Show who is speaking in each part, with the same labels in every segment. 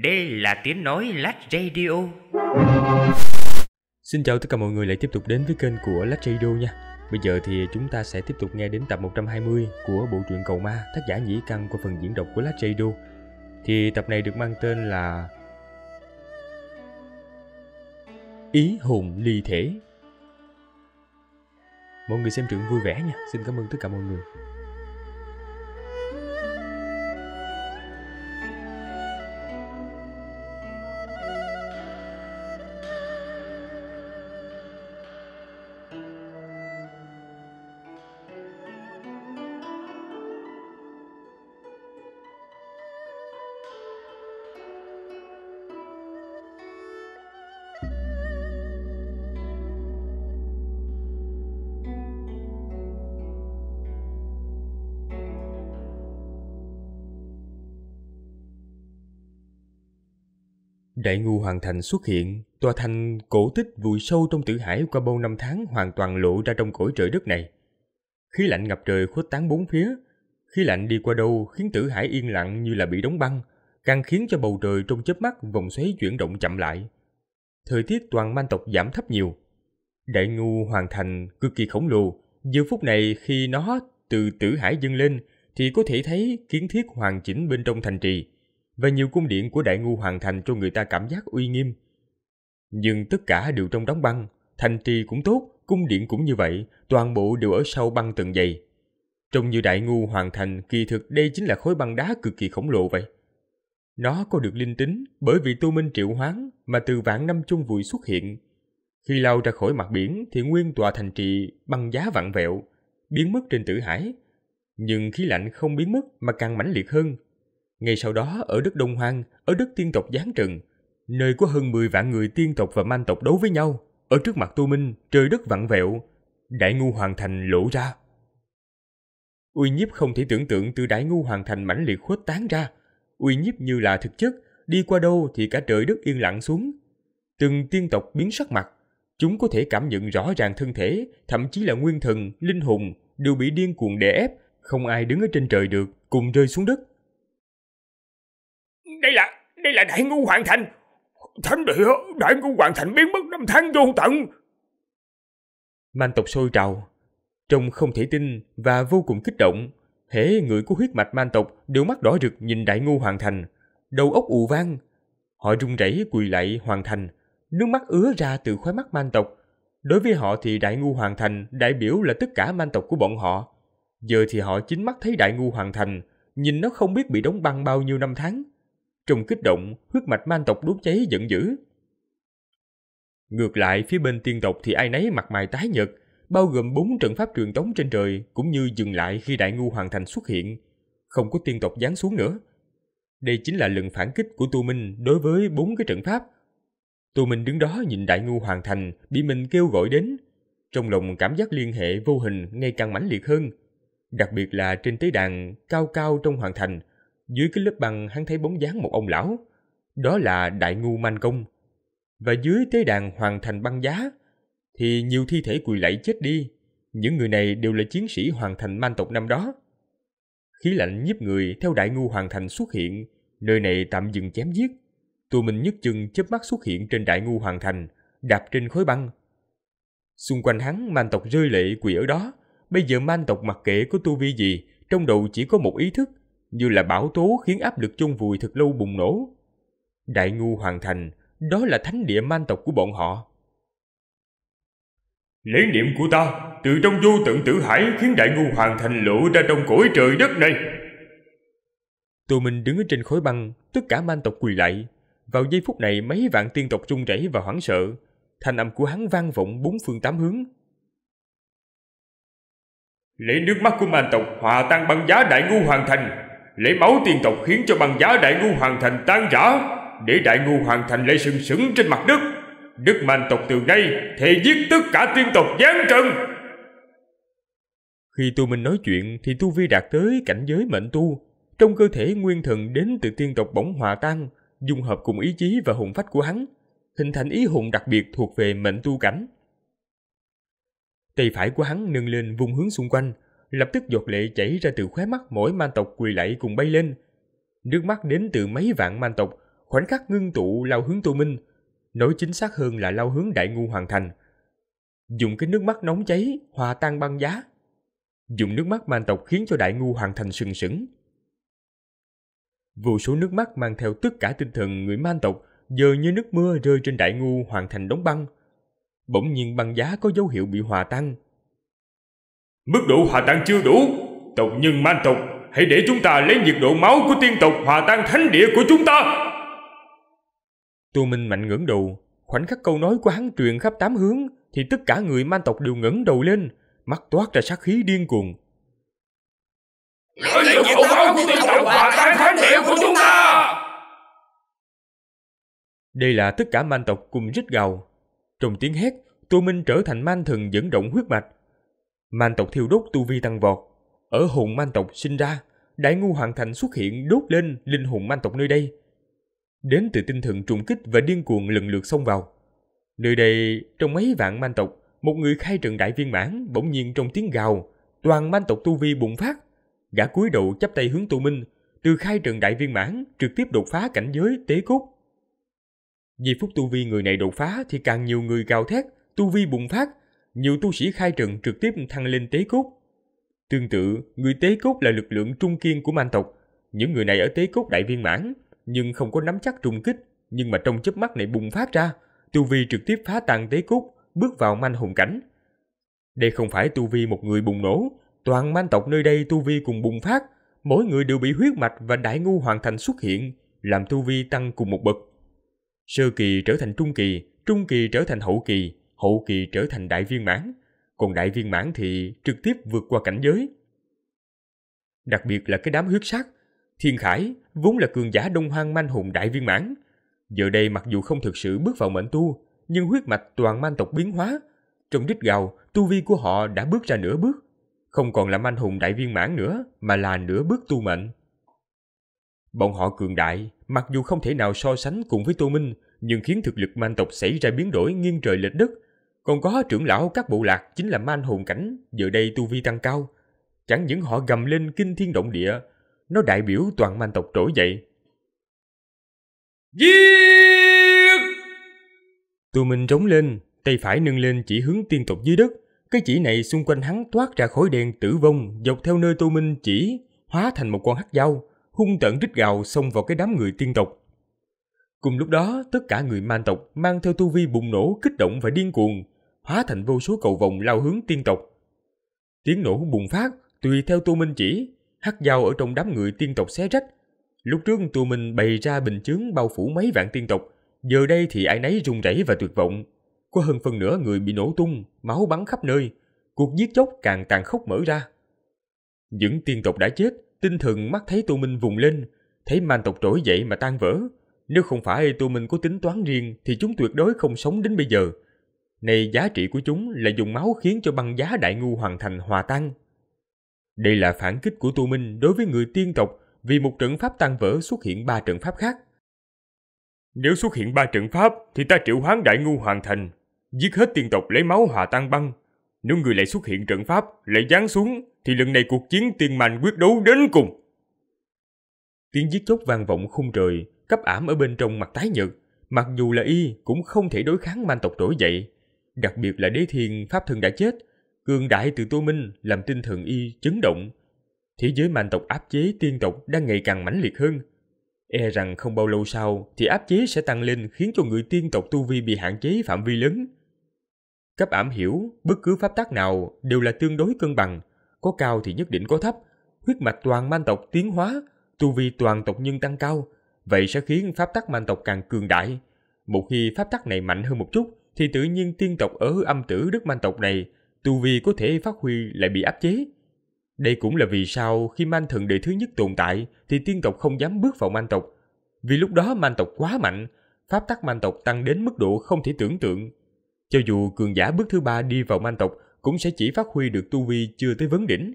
Speaker 1: Đây là tiếng nói Lách Radio. Xin chào tất cả mọi người lại tiếp tục đến với kênh của Lách Radio nha. Bây giờ thì chúng ta sẽ tiếp tục nghe đến tập 120 của bộ truyện Cầu Ma tác giả Nhĩ Căn qua phần diễn đọc của Lách Radio. Thì tập này được mang tên là Ý hồn ly thể. Mọi người xem truyện vui vẻ nha. Xin cảm ơn tất cả mọi người. Đại ngu hoàng thành xuất hiện, tòa thành cổ tích vùi sâu trong tử hải qua bao năm tháng hoàn toàn lộ ra trong cõi trời đất này. Khí lạnh ngập trời khuất tán bốn phía, khí lạnh đi qua đâu khiến tử hải yên lặng như là bị đóng băng, càng khiến cho bầu trời trong chớp mắt vòng xoáy chuyển động chậm lại. Thời tiết toàn man tộc giảm thấp nhiều. Đại ngu hoàng thành cực kỳ khổng lồ, giờ phút này khi nó từ tử hải dâng lên thì có thể thấy kiến thiết hoàn chỉnh bên trong thành trì và nhiều cung điện của Đại Ngu hoàn Thành cho người ta cảm giác uy nghiêm. Nhưng tất cả đều trong đóng băng, thành trì cũng tốt, cung điện cũng như vậy, toàn bộ đều ở sau băng tầng dày. Trông như Đại Ngu hoàn Thành kỳ thực đây chính là khối băng đá cực kỳ khổng lồ vậy. Nó có được linh tính bởi vì tu minh triệu hoán mà từ vạn năm chung vùi xuất hiện. Khi lao ra khỏi mặt biển thì nguyên tòa thành trì băng giá vặn vẹo, biến mất trên tử hải. Nhưng khí lạnh không biến mất mà càng mãnh liệt hơn, ngay sau đó ở đất Đông Hoang, ở đất tiên tộc Giáng Trừng, nơi có hơn 10 vạn người tiên tộc và man tộc đấu với nhau, ở trước mặt Tô Minh, trời đất vặn vẹo, Đại Ngu Hoàng Thành lộ ra. Uy nhiếp không thể tưởng tượng từ Đại Ngu Hoàng Thành mãnh liệt khuếch tán ra, uy nhiếp như là thực chất, đi qua đâu thì cả trời đất yên lặng xuống. Từng tiên tộc biến sắc mặt, chúng có thể cảm nhận rõ ràng thân thể, thậm chí là nguyên thần, linh hồn đều bị điên cuồng đè ép, không ai đứng ở trên trời được, cùng rơi xuống đất
Speaker 2: đây là đây là đại ngu hoàn thành thánh địa đại ngu hoàn thành biến mất năm tháng vô tận
Speaker 1: Man tộc sôi trào trông không thể tin và vô cùng kích động hễ người của huyết mạch man tộc đều mắt đỏ rực nhìn đại ngu hoàn thành đầu óc ù vang họ run rẩy quỳ lại hoàn thành nước mắt ứa ra từ khóe mắt man tộc đối với họ thì đại ngu hoàn thành đại biểu là tất cả man tộc của bọn họ giờ thì họ chính mắt thấy đại ngu hoàn thành nhìn nó không biết bị đóng băng bao nhiêu năm tháng trong kích động, huyết mạch man tộc đốt cháy giận dữ. Ngược lại, phía bên tiên tộc thì ai nấy mặt mày tái nhợt, bao gồm bốn trận pháp truyền tống trên trời cũng như dừng lại khi đại ngu hoàn thành xuất hiện. Không có tiên tộc giáng xuống nữa. Đây chính là lần phản kích của Tu Minh đối với bốn cái trận pháp. Tu Minh đứng đó nhìn đại ngu hoàn thành bị mình kêu gọi đến. Trong lòng cảm giác liên hệ vô hình ngày càng mãnh liệt hơn. Đặc biệt là trên tế đàn cao cao trong hoàn thành – dưới cái lớp băng hắn thấy bóng dáng một ông lão, đó là Đại Ngu Man Công. Và dưới tế đàn hoàn thành băng giá, thì nhiều thi thể quỳ lạy chết đi. Những người này đều là chiến sĩ hoàn thành man tộc năm đó. Khí lạnh nhiếp người theo Đại Ngu hoàn thành xuất hiện, nơi này tạm dừng chém giết. Tụi mình nhất chừng chớp mắt xuất hiện trên Đại Ngu hoàn thành, đạp trên khối băng. Xung quanh hắn man tộc rơi lệ quỳ ở đó, bây giờ man tộc mặc kệ có tu vi gì, trong đầu chỉ có một ý thức – như là bão tố khiến áp lực chôn vùi thật lâu bùng nổ. Đại ngu hoàn thành, đó là thánh địa man
Speaker 2: tộc của bọn họ. Lấy niệm của ta, từ trong vô tận tử hải khiến đại ngu hoàn thành lộ ra trong cõi trời đất này.
Speaker 1: Tô Minh đứng ở trên khối băng, tất cả man tộc quỳ lại. Vào giây phút này mấy vạn tiên tộc run rẩy và hoảng sợ, thanh âm của hắn vang vọng bốn phương tám hướng.
Speaker 2: Lấy nước mắt của man tộc hòa tan băng giá đại ngu hoàn thành, lấy máu tiên tộc khiến cho băng giá đại ngu hoàng thành tan rã để đại ngu hoàng thành lại sừng sững trên mặt đất đức man tộc từ nay thề giết tất cả tiên tộc giáng trần
Speaker 1: khi tu minh nói chuyện thì tu vi đạt tới cảnh giới mệnh tu trong cơ thể nguyên thần đến từ tiên tộc bỗng hòa tan dung hợp cùng ý chí và hồn phách của hắn hình thành ý hồn đặc biệt thuộc về mệnh tu cảnh tay phải của hắn nâng lên vùng hướng xung quanh lập tức giọt lệ chảy ra từ khóe mắt mỗi man tộc quỳ lạy cùng bay lên. Nước mắt đến từ mấy vạn man tộc, khoảnh khắc ngưng tụ lao hướng Tô Minh, nói chính xác hơn là lao hướng Đại Ngu hoàn Thành. Dùng cái nước mắt nóng cháy, hòa tan băng giá. Dùng nước mắt man tộc khiến cho Đại Ngu hoàn Thành sừng sững. Vô số nước mắt mang theo tất cả tinh thần người man tộc giờ như nước mưa rơi trên Đại Ngu hoàn Thành đóng băng. Bỗng nhiên băng giá có dấu hiệu bị hòa tan,
Speaker 2: Mức độ hòa tan chưa đủ Tộc nhân man tộc Hãy để chúng ta lấy nhiệt độ máu của tiên tộc hòa tan thánh địa của chúng ta
Speaker 1: Tu Minh mạnh ngưỡng đầu Khoảnh khắc câu nói của hắn truyền khắp tám hướng Thì tất cả người man tộc đều ngẩng đầu lên Mắt toát ra sát khí điên cuồng
Speaker 2: Lấy nhiệt độ máu của tiên tộc hòa tan thánh địa của chúng ta
Speaker 1: Đây là tất cả man tộc cùng rít gào Trong tiếng hét Tu Minh trở thành man thần dẫn động huyết mạch Man tộc thiêu đốt tu vi tăng vọt. Ở hồn man tộc sinh ra, đại ngu hoàng thành xuất hiện đốt lên linh hồn man tộc nơi đây. Đến từ tinh thần trùng kích và điên cuồng lần lượt xông vào. Nơi đây, trong mấy vạn man tộc, một người khai trận đại viên mãn bỗng nhiên trong tiếng gào, toàn man tộc tu vi bùng phát. Gã cúi đầu chắp tay hướng tu Minh, từ khai trận đại viên mãn trực tiếp đột phá cảnh giới tế cốt. Vì phút tu vi người này đột phá thì càng nhiều người gào thét, tu vi bùng phát, nhiều tu sĩ khai trận trực tiếp thăng lên tế cốt. Tương tự, người tế cốt là lực lượng trung kiên của man tộc. Những người này ở tế cốt đại viên mãn, nhưng không có nắm chắc trùng kích, nhưng mà trong chớp mắt này bùng phát ra, tu vi trực tiếp phá tan tế cốt, bước vào man hùng cảnh. Đây không phải tu vi một người bùng nổ, toàn man tộc nơi đây tu vi cùng bùng phát, mỗi người đều bị huyết mạch và đại ngu hoàn thành xuất hiện, làm tu vi tăng cùng một bậc. Sơ kỳ trở thành trung kỳ, trung kỳ trở thành hậu kỳ, hậu kỳ trở thành đại viên mãn, còn đại viên mãn thì trực tiếp vượt qua cảnh giới. Đặc biệt là cái đám huyết sát, Thiên Khải vốn là cường giả đông hoang manh hùng đại viên mãn. Giờ đây mặc dù không thực sự bước vào mệnh tu, nhưng huyết mạch toàn man tộc biến hóa. Trong rít gào, tu vi của họ đã bước ra nửa bước. Không còn là manh hùng đại viên mãn nữa, mà là nửa bước tu mệnh. Bọn họ cường đại, mặc dù không thể nào so sánh cùng với Tô Minh, nhưng khiến thực lực man tộc xảy ra biến đổi nghiêng trời lệch đất, còn có trưởng lão các bộ lạc chính là man hồn cảnh, giờ đây tu vi tăng cao. Chẳng những họ gầm lên kinh thiên động địa, nó đại biểu toàn man tộc trỗi dậy. Giết! Tụi mình trống lên, tay phải nâng lên chỉ hướng tiên tộc dưới đất. Cái chỉ này xung quanh hắn toát ra khối đen tử vong dọc theo nơi Tô Minh chỉ, hóa thành một con hắc dao, hung tợn rít gào xông vào cái đám người tiên tộc. Cùng lúc đó, tất cả người man tộc mang theo tu vi bùng nổ, kích động và điên cuồng, hóa thành vô số cầu vòng lao hướng tiên tộc. Tiếng nổ bùng phát, tùy theo Tô Minh chỉ, hắc dao ở trong đám người tiên tộc xé rách. Lúc trước Tô Minh bày ra bình chướng bao phủ mấy vạn tiên tộc, giờ đây thì ai nấy run rẩy và tuyệt vọng. Có hơn phần nửa người bị nổ tung, máu bắn khắp nơi, cuộc giết chóc càng tàn khốc mở ra. Những tiên tộc đã chết, tinh thần mắt thấy Tô Minh vùng lên, thấy man tộc trỗi dậy mà tan vỡ. Nếu không phải Tô Minh có tính toán riêng thì chúng tuyệt đối không sống đến bây giờ. Này giá trị của chúng là dùng máu khiến cho băng giá đại ngu hoàn thành hòa tan. Đây là phản kích của tu minh đối với người tiên tộc vì một trận pháp tan vỡ xuất hiện ba trận pháp khác. Nếu xuất hiện ba trận pháp thì ta triệu hoán đại ngu hoàn thành, giết hết tiên tộc lấy máu hòa tan băng. Nếu người lại xuất hiện trận pháp, lại giáng xuống, thì lần này cuộc chiến tiên mạnh quyết đấu đến cùng. Tiếng giết chóc vang vọng khung trời, cấp ảm ở bên trong mặt tái nhợt. Mặc dù là y cũng không thể đối kháng man tộc trỗi dậy, đặc biệt là đế thiên pháp thân đã chết, cường đại từ Tô Minh làm tinh thần y chấn động. Thế giới man tộc áp chế tiên tộc đang ngày càng mãnh liệt hơn. E rằng không bao lâu sau thì áp chế sẽ tăng lên khiến cho người tiên tộc tu vi bị hạn chế phạm vi lớn. Cấp ảm hiểu, bất cứ pháp tác nào đều là tương đối cân bằng, có cao thì nhất định có thấp, huyết mạch toàn man tộc tiến hóa, tu vi toàn tộc nhân tăng cao, vậy sẽ khiến pháp tắc man tộc càng cường đại. Một khi pháp tắc này mạnh hơn một chút, thì tự nhiên tiên tộc ở âm tử đức man tộc này tu vi có thể phát huy lại bị áp chế. Đây cũng là vì sao khi man thần đệ thứ nhất tồn tại thì tiên tộc không dám bước vào man tộc. Vì lúc đó man tộc quá mạnh, pháp tắc man tộc tăng đến mức độ không thể tưởng tượng. Cho dù cường giả bước thứ ba đi vào man tộc cũng sẽ chỉ phát huy được tu vi chưa tới vấn đỉnh.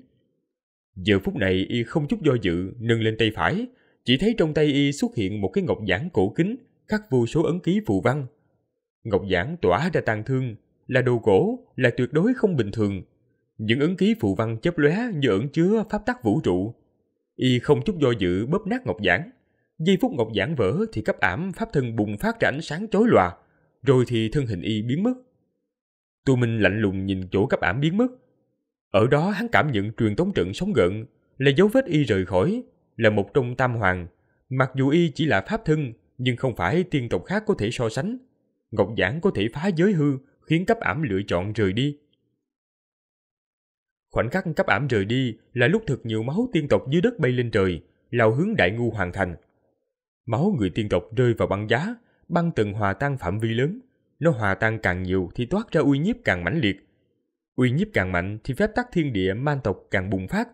Speaker 1: Giờ phút này y không chút do dự nâng lên tay phải, chỉ thấy trong tay y xuất hiện một cái ngọc giản cổ kính khắc vô số ấn ký phù văn. Ngọc giản tỏa ra tàn thương, là đồ cổ là tuyệt đối không bình thường. Những ứng ký phụ văn chớp lóe như ẩn chứa pháp tắc vũ trụ. Y không chút do dự bóp nát Ngọc giản Giây phút Ngọc giản vỡ thì cấp ảm pháp thân bùng phát ra ánh sáng chói lòa, rồi thì thân hình Y biến mất. Tu Minh lạnh lùng nhìn chỗ cấp ảm biến mất. Ở đó hắn cảm nhận truyền tống trận sống gợn, là dấu vết Y rời khỏi, là một trong tam hoàng. Mặc dù Y chỉ là pháp thân, nhưng không phải tiên tộc khác có thể so sánh Ngọc giản có thể phá giới hư, khiến cấp ảm lựa chọn rời đi. Khoảnh khắc cấp ảm rời đi là lúc thực nhiều máu tiên tộc dưới đất bay lên trời, lao hướng đại ngu hoàn thành. Máu người tiên tộc rơi vào băng giá, băng từng hòa tan phạm vi lớn. Nó hòa tan càng nhiều thì toát ra uy nhiếp càng mãnh liệt. Uy nhiếp càng mạnh thì phép tắc thiên địa man tộc càng bùng phát.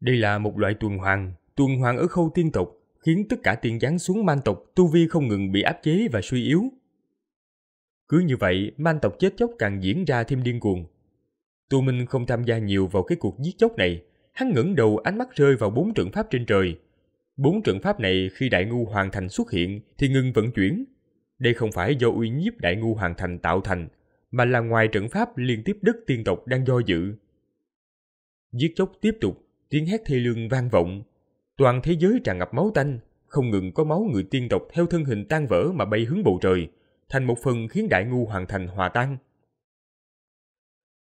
Speaker 1: Đây là một loại tuần hoàng, tuần hoàng ở khâu tiên tộc khiến tất cả tiên giáng xuống man tộc tu vi không ngừng bị áp chế và suy yếu. Cứ như vậy, man tộc chết chóc càng diễn ra thêm điên cuồng. Tu Minh không tham gia nhiều vào cái cuộc giết chóc này, hắn ngẩng đầu ánh mắt rơi vào bốn trận pháp trên trời. Bốn trận pháp này khi Đại Ngu Hoàng Thành xuất hiện thì ngừng vận chuyển. Đây không phải do uy nhiếp Đại Ngu Hoàng Thành tạo thành, mà là ngoài trận pháp liên tiếp đất tiên tộc đang do dự. Giết chóc tiếp tục, tiếng hét thê lương vang vọng. Toàn thế giới tràn ngập máu tanh, không ngừng có máu người tiên tộc theo thân hình tan vỡ mà bay hướng bầu trời, thành một phần khiến đại ngu hoàn thành hòa tan.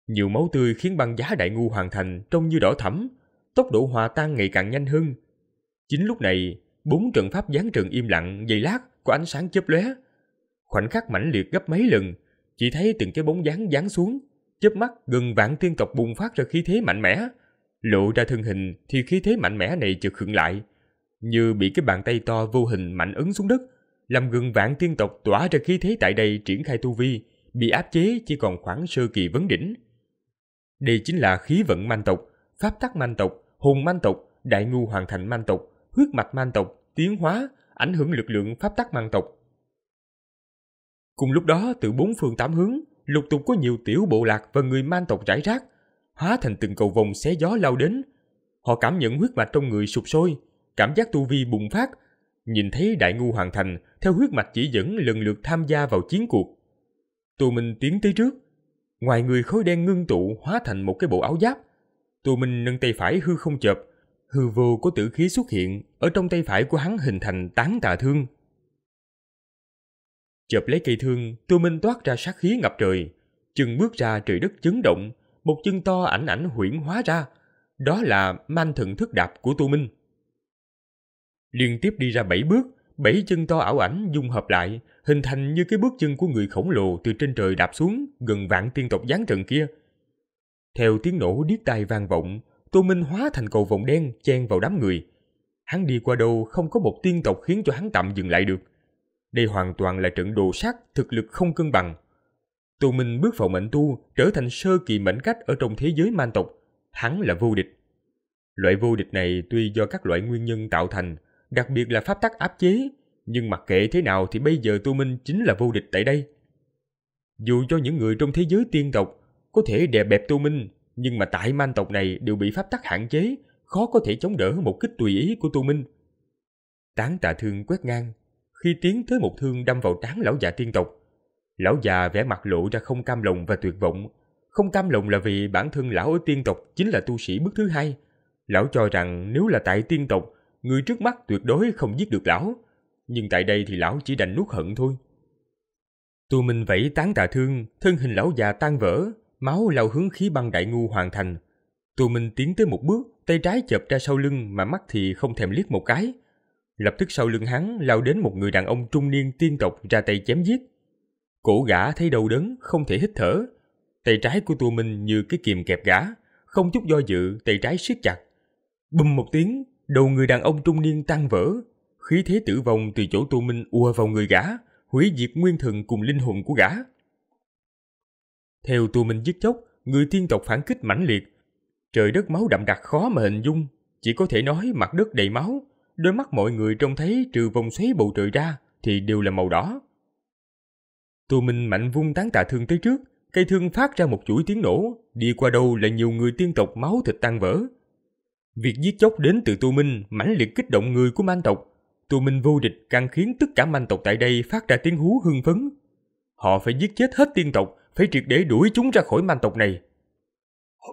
Speaker 1: Nhiều máu tươi khiến băng giá đại ngu hoàn thành trông như đỏ thẫm, tốc độ hòa tan ngày càng nhanh hơn. Chính lúc này, bốn trận pháp gián trường im lặng giây lát có ánh sáng chớp lóe. Khoảnh khắc mãnh liệt gấp mấy lần, chỉ thấy từng cái bóng dáng giáng xuống, chớp mắt gần vạn tiên tộc bùng phát ra khí thế mạnh mẽ. Lộ ra thân hình thì khí thế mạnh mẽ này chợt khựng lại, như bị cái bàn tay to vô hình mạnh ấn xuống đất, làm gừng vạn thiên tộc tỏa ra khí thế tại đây triển khai tu vi, bị áp chế chỉ còn khoảng sơ kỳ vấn đỉnh. Đây chính là khí vận man tộc, pháp tắc man tộc, hùng man tộc, đại ngu hoàn thành man tộc, huyết mạch man tộc, tiến hóa, ảnh hưởng lực lượng pháp tắc man tộc. Cùng lúc đó, từ bốn phương tám hướng, lục tục có nhiều tiểu bộ lạc và người man tộc rải rác, hóa thành từng cầu vòng xé gió lao đến. Họ cảm nhận huyết mạch trong người sụp sôi, cảm giác tu vi bùng phát, Nhìn thấy đại ngu hoàn thành, theo huyết mạch chỉ dẫn lần lượt tham gia vào chiến cuộc. Tô Minh tiến tới trước. Ngoài người khối đen ngưng tụ hóa thành một cái bộ áo giáp. Tô Minh nâng tay phải hư không chợp. Hư vô có tử khí xuất hiện, ở trong tay phải của hắn hình thành tán tà thương. Chợp lấy cây thương, Tô Minh toát ra sát khí ngập trời. Chừng bước ra trời đất chấn động, một chân to ảnh ảnh huyển hóa ra. Đó là man thần thức đạp của Tô Minh. Liên tiếp đi ra bảy bước, bảy chân to ảo ảnh dung hợp lại, hình thành như cái bước chân của người khổng lồ từ trên trời đạp xuống gần vạn tiên tộc giáng trận kia. Theo tiếng nổ điếc tai vang vọng, Tô Minh hóa thành cầu vòng đen chen vào đám người. Hắn đi qua đâu không có một tiên tộc khiến cho hắn tạm dừng lại được. Đây hoàn toàn là trận đồ sát, thực lực không cân bằng. Tô Minh bước vào mệnh tu, trở thành sơ kỳ mệnh cách ở trong thế giới man tộc. Hắn là vô địch. Loại vô địch này tuy do các loại nguyên nhân tạo thành, đặc biệt là pháp tắc áp chế, nhưng mặc kệ thế nào thì bây giờ tu Minh chính là vô địch tại đây. Dù cho những người trong thế giới tiên tộc có thể đè bẹp tu Minh, nhưng mà tại man tộc này đều bị pháp tắc hạn chế, khó có thể chống đỡ một kích tùy ý của tu Minh. Tán tà thương quét ngang, khi tiến tới một thương đâm vào trán lão già tiên tộc. Lão già vẻ mặt lộ ra không cam lòng và tuyệt vọng. Không cam lòng là vì bản thân lão ở tiên tộc chính là tu sĩ bước thứ hai. Lão cho rằng nếu là tại tiên tộc người trước mắt tuyệt đối không giết được lão. Nhưng tại đây thì lão chỉ đành nuốt hận thôi. Tù Minh vẫy tán tà thương, thân hình lão già tan vỡ, máu lao hướng khí băng đại ngu hoàn thành. Tù Minh tiến tới một bước, tay trái chập ra sau lưng mà mắt thì không thèm liếc một cái. Lập tức sau lưng hắn lao đến một người đàn ông trung niên tiên tộc ra tay chém giết. Cổ gã thấy đau đớn, không thể hít thở. Tay trái của tù Minh như cái kìm kẹp gã, không chút do dự, tay trái siết chặt. Bùm một tiếng, Đầu người đàn ông trung niên tan vỡ, khí thế tử vong từ chỗ Tô Minh ùa vào người gã, hủy diệt nguyên thần cùng linh hồn của gã. Theo Tô Minh giết chóc, người tiên tộc phản kích mãnh liệt. Trời đất máu đậm đặc khó mà hình dung, chỉ có thể nói mặt đất đầy máu, đôi mắt mọi người trông thấy trừ vòng xoáy bầu trời ra thì đều là màu đỏ. Tô Minh mạnh vung tán tạ thương tới trước, cây thương phát ra một chuỗi tiếng nổ, đi qua đâu là nhiều người tiên tộc máu thịt tan vỡ, Việc giết chóc đến từ Tu Minh mãnh liệt kích động người của man tộc. Tu Minh vô địch càng khiến tất cả man tộc tại đây phát ra tiếng hú hưng phấn. Họ phải giết chết hết tiên tộc, phải triệt để đuổi chúng ra khỏi man tộc này.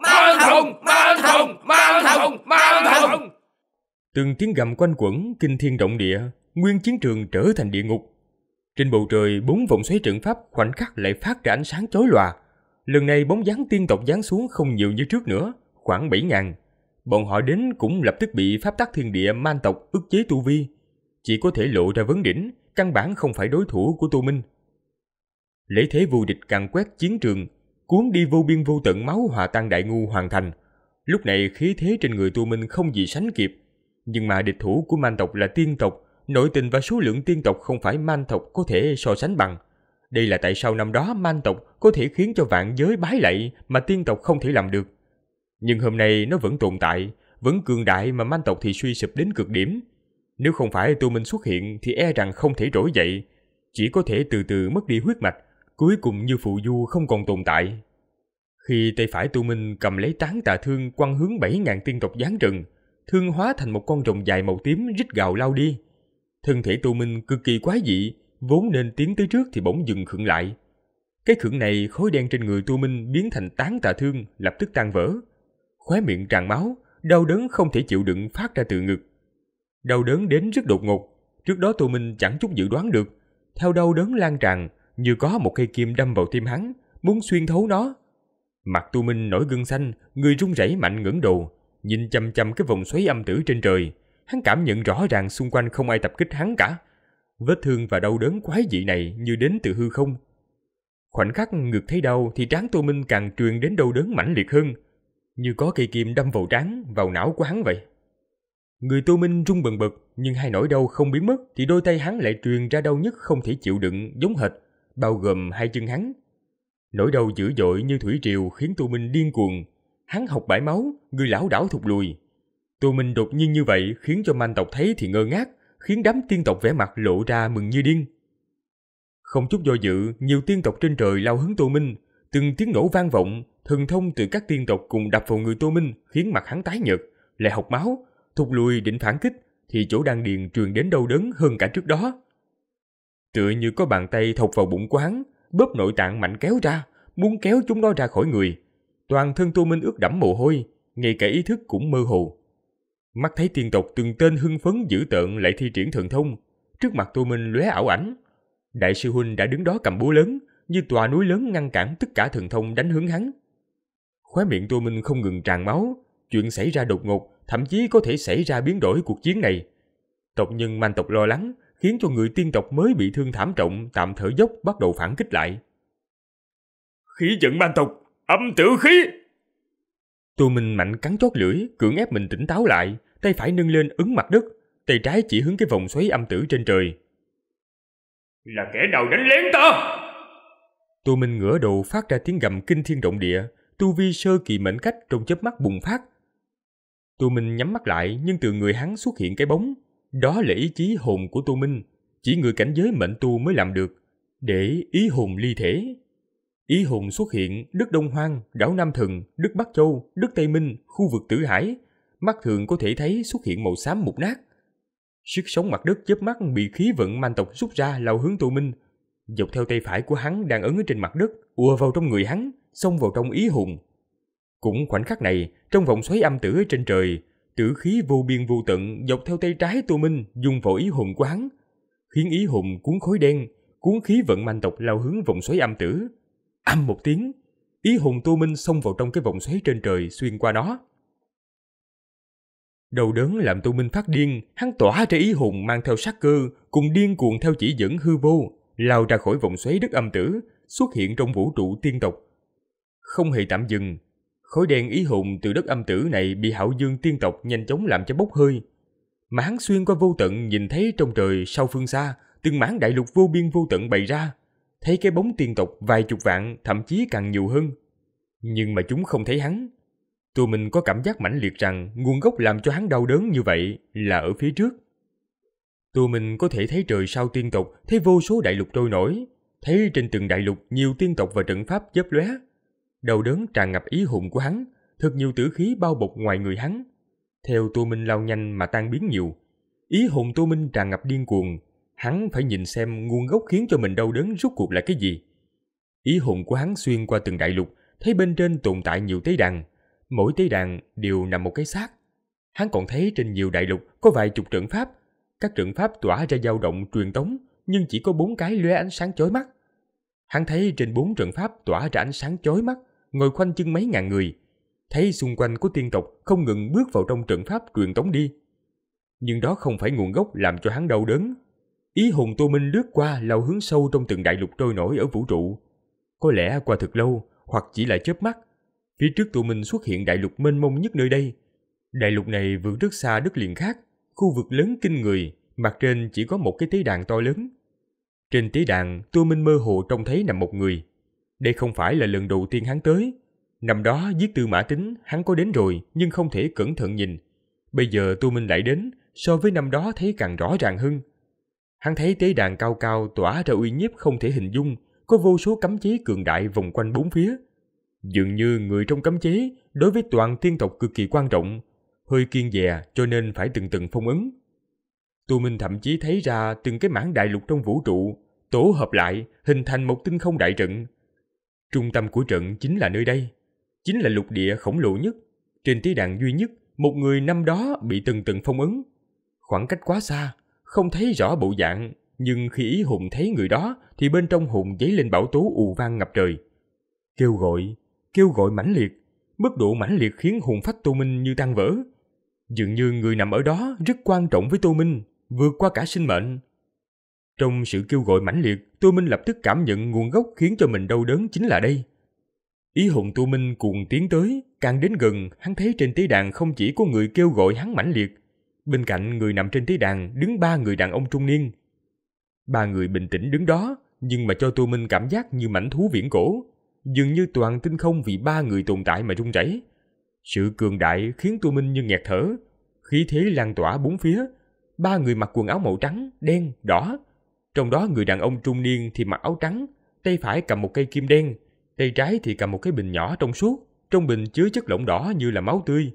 Speaker 2: Man thông, man thông, man thông, man thông.
Speaker 1: Từng tiếng gầm quanh quẩn, kinh thiên động địa, nguyên chiến trường trở thành địa ngục. Trên bầu trời, bốn vòng xoáy trận pháp khoảnh khắc lại phát ra ánh sáng chói lòa. Lần này bóng dáng tiên tộc giáng xuống không nhiều như trước nữa, khoảng 7 ngàn bọn họ đến cũng lập tức bị pháp tắc thiên địa man tộc ức chế tu vi, chỉ có thể lộ ra vấn đỉnh, căn bản không phải đối thủ của Tô Minh. lấy thế vô địch càng quét chiến trường, cuốn đi vô biên vô tận máu hòa tan đại ngu hoàn thành. Lúc này khí thế trên người tu Minh không gì sánh kịp, nhưng mà địch thủ của man tộc là tiên tộc, nội tình và số lượng tiên tộc không phải man tộc có thể so sánh bằng. Đây là tại sao năm đó man tộc có thể khiến cho vạn giới bái lạy mà tiên tộc không thể làm được nhưng hôm nay nó vẫn tồn tại, vẫn cường đại mà man tộc thì suy sụp đến cực điểm. Nếu không phải tu minh xuất hiện thì e rằng không thể trỗi dậy, chỉ có thể từ từ mất đi huyết mạch, cuối cùng như phụ du không còn tồn tại. Khi tay phải tu minh cầm lấy tán tà thương quăng hướng 7.000 tiên tộc gián rừng, thương hóa thành một con rồng dài màu tím rít gào lao đi. Thân thể tu minh cực kỳ quái dị, vốn nên tiến tới trước thì bỗng dừng khựng lại. Cái khựng này khối đen trên người tu minh biến thành tán tà thương, lập tức tan vỡ khóe miệng tràn máu, đau đớn không thể chịu đựng phát ra từ ngực. Đau đớn đến rất đột ngột, trước đó Tô Minh chẳng chút dự đoán được. Theo đau đớn lan tràn, như có một cây kim đâm vào tim hắn, muốn xuyên thấu nó. Mặt Tu Minh nổi gân xanh, người run rẩy mạnh ngẩng đầu, nhìn chăm chăm cái vòng xoáy âm tử trên trời. Hắn cảm nhận rõ ràng xung quanh không ai tập kích hắn cả. Vết thương và đau đớn quái dị này như đến từ hư không. Khoảnh khắc ngực thấy đau thì trán Tô Minh càng truyền đến đau đớn mãnh liệt hơn, như có cây kim đâm vào trán, vào não của hắn vậy. Người Tô Minh rung bần bật, nhưng hai nỗi đau không biến mất thì đôi tay hắn lại truyền ra đau nhức không thể chịu đựng giống hệt, bao gồm hai chân hắn. Nỗi đau dữ dội như thủy triều khiến Tô Minh điên cuồng, hắn học bãi máu, người lão đảo thụt lùi. Tô Minh đột nhiên như vậy khiến cho manh tộc thấy thì ngơ ngác, khiến đám tiên tộc vẻ mặt lộ ra mừng như điên. Không chút do dự, nhiều tiên tộc trên trời lao hướng Tô Minh, từng tiếng nổ vang vọng, thần thông từ các tiên tộc cùng đập vào người Tô Minh khiến mặt hắn tái nhợt, lại học máu, thụt lùi định phản kích thì chỗ đan điền truyền đến đau đớn hơn cả trước đó. Tựa như có bàn tay thọc vào bụng quán, bóp nội tạng mạnh kéo ra, muốn kéo chúng nó ra khỏi người. Toàn thân Tô Minh ướt đẫm mồ hôi, ngay cả ý thức cũng mơ hồ. Mắt thấy tiên tộc từng tên hưng phấn dữ tợn lại thi triển thần thông, trước mặt Tô Minh lóe ảo ảnh. Đại sư huynh đã đứng đó cầm búa lớn, như tòa núi lớn ngăn cản tất cả thần thông đánh hướng hắn. Khóe miệng Tô Minh không ngừng tràn máu, chuyện xảy ra đột ngột, thậm chí có thể xảy ra biến đổi cuộc chiến này. Tộc nhân man tộc lo lắng, khiến cho người tiên tộc mới bị thương thảm trọng tạm thở dốc bắt đầu phản kích lại.
Speaker 2: Khí giận man tộc, âm
Speaker 1: tử khí! Tô Minh mạnh cắn chót lưỡi, cưỡng ép mình tỉnh táo lại, tay phải nâng lên ứng mặt đất, tay trái chỉ hướng cái vòng xoáy âm tử trên trời.
Speaker 2: Là kẻ nào đánh lén ta?
Speaker 1: Tô Minh ngửa đầu phát ra tiếng gầm kinh thiên động địa, tu vi sơ kỳ mệnh cách trong chớp mắt bùng phát. Tô Minh nhắm mắt lại nhưng từ người hắn xuất hiện cái bóng. Đó là ý chí hồn của Tô Minh, chỉ người cảnh giới mệnh tu mới làm được, để ý hồn ly thể. Ý hồn xuất hiện Đức Đông Hoang, đảo Nam Thần, Đức Bắc Châu, Đức Tây Minh, khu vực Tử Hải. Mắt thường có thể thấy xuất hiện màu xám mục nát. Sức sống mặt đất chớp mắt bị khí vận man tộc rút ra lao hướng Tô Minh. Dọc theo tay phải của hắn đang ấn ở trên mặt đất, ùa vào trong người hắn, xông vào trong ý hùng. Cũng khoảnh khắc này, trong vòng xoáy âm tử trên trời, tử khí vô biên vô tận dọc theo tay trái Tô Minh dùng vào ý hùng quán khiến ý hùng cuốn khối đen, cuốn khí vận manh tộc lao hướng vòng xoáy âm tử. Âm một tiếng, ý hùng Tô Minh xông vào trong cái vòng xoáy trên trời xuyên qua nó. Đầu đớn làm Tô Minh phát điên, hắn tỏa ra ý hùng mang theo sát cơ, cùng điên cuồng theo chỉ dẫn hư vô, lao ra khỏi vòng xoáy đất âm tử, xuất hiện trong vũ trụ tiên tộc, không hề tạm dừng, khối đen ý hùng từ đất âm tử này bị hạo dương tiên tộc nhanh chóng làm cho bốc hơi. Mà hắn xuyên qua vô tận nhìn thấy trong trời sau phương xa, từng mảng đại lục vô biên vô tận bày ra, thấy cái bóng tiên tộc vài chục vạn, thậm chí càng nhiều hơn. Nhưng mà chúng không thấy hắn. Tụi mình có cảm giác mãnh liệt rằng nguồn gốc làm cho hắn đau đớn như vậy là ở phía trước. Tụi mình có thể thấy trời sao tiên tộc, thấy vô số đại lục trôi nổi, thấy trên từng đại lục nhiều tiên tộc và trận pháp chớp lóe, đầu đớn tràn ngập ý hùng của hắn, thật nhiều tử khí bao bọc ngoài người hắn. Theo Tô Minh lao nhanh mà tan biến nhiều, ý hùng Tô Minh tràn ngập điên cuồng, hắn phải nhìn xem nguồn gốc khiến cho mình đau đớn rốt cuộc là cái gì. Ý hùng của hắn xuyên qua từng đại lục, thấy bên trên tồn tại nhiều tế đàn, mỗi tế đàn đều nằm một cái xác. Hắn còn thấy trên nhiều đại lục có vài chục trận pháp, các trận pháp tỏa ra dao động truyền tống, nhưng chỉ có bốn cái lóe ánh sáng chói mắt. Hắn thấy trên bốn trận pháp tỏa ra ánh sáng chói mắt, ngồi khoanh chân mấy ngàn người, thấy xung quanh có tiên tộc không ngừng bước vào trong trận pháp truyền tống đi. Nhưng đó không phải nguồn gốc làm cho hắn đau đớn. Ý hồn Tô Minh lướt qua lao hướng sâu trong từng đại lục trôi nổi ở vũ trụ. Có lẽ qua thật lâu, hoặc chỉ là chớp mắt, phía trước tụi Minh xuất hiện đại lục mênh mông nhất nơi đây. Đại lục này vượt rất xa đất liền khác, khu vực lớn kinh người, mặt trên chỉ có một cái tế đàn to lớn. Trên tế đàn, Tô Minh mơ hồ trông thấy nằm một người, đây không phải là lần đầu tiên hắn tới. Năm đó giết tư mã tính, hắn có đến rồi nhưng không thể cẩn thận nhìn. Bây giờ tu minh lại đến, so với năm đó thấy càng rõ ràng hơn. Hắn thấy tế đàn cao cao tỏa ra uy nhiếp không thể hình dung, có vô số cấm chế cường đại vòng quanh bốn phía. Dường như người trong cấm chế đối với toàn tiên tộc cực kỳ quan trọng, hơi kiên dè cho nên phải từng từng phong ấn. Tu Minh thậm chí thấy ra từng cái mảng đại lục trong vũ trụ, tổ hợp lại hình thành một tinh không đại trận. Trung tâm của trận chính là nơi đây, chính là lục địa khổng lồ nhất. Trên tế đàn duy nhất, một người năm đó bị từng từng phong ấn. Khoảng cách quá xa, không thấy rõ bộ dạng, nhưng khi ý hùng thấy người đó thì bên trong hùng dấy lên bão tố ù vang ngập trời. Kêu gọi, kêu gọi mãnh liệt, mức độ mãnh liệt khiến hùng phách Tô Minh như tan vỡ. Dường như người nằm ở đó rất quan trọng với Tô Minh, vượt qua cả sinh mệnh, trong sự kêu gọi mãnh liệt, Tô Minh lập tức cảm nhận nguồn gốc khiến cho mình đau đớn chính là đây. Ý hồn Tô Minh cuồng tiến tới, càng đến gần, hắn thấy trên tế đàn không chỉ có người kêu gọi hắn mãnh liệt. Bên cạnh người nằm trên tế đàn đứng ba người đàn ông trung niên. Ba người bình tĩnh đứng đó, nhưng mà cho Tô Minh cảm giác như mảnh thú viễn cổ. Dường như toàn tinh không vì ba người tồn tại mà rung rẩy. Sự cường đại khiến Tô Minh như nghẹt thở, khí thế lan tỏa bốn phía. Ba người mặc quần áo màu trắng, đen, đỏ, trong đó người đàn ông trung niên thì mặc áo trắng, tay phải cầm một cây kim đen, tay trái thì cầm một cái bình nhỏ trong suốt, trong bình chứa chất lỏng đỏ như là máu tươi.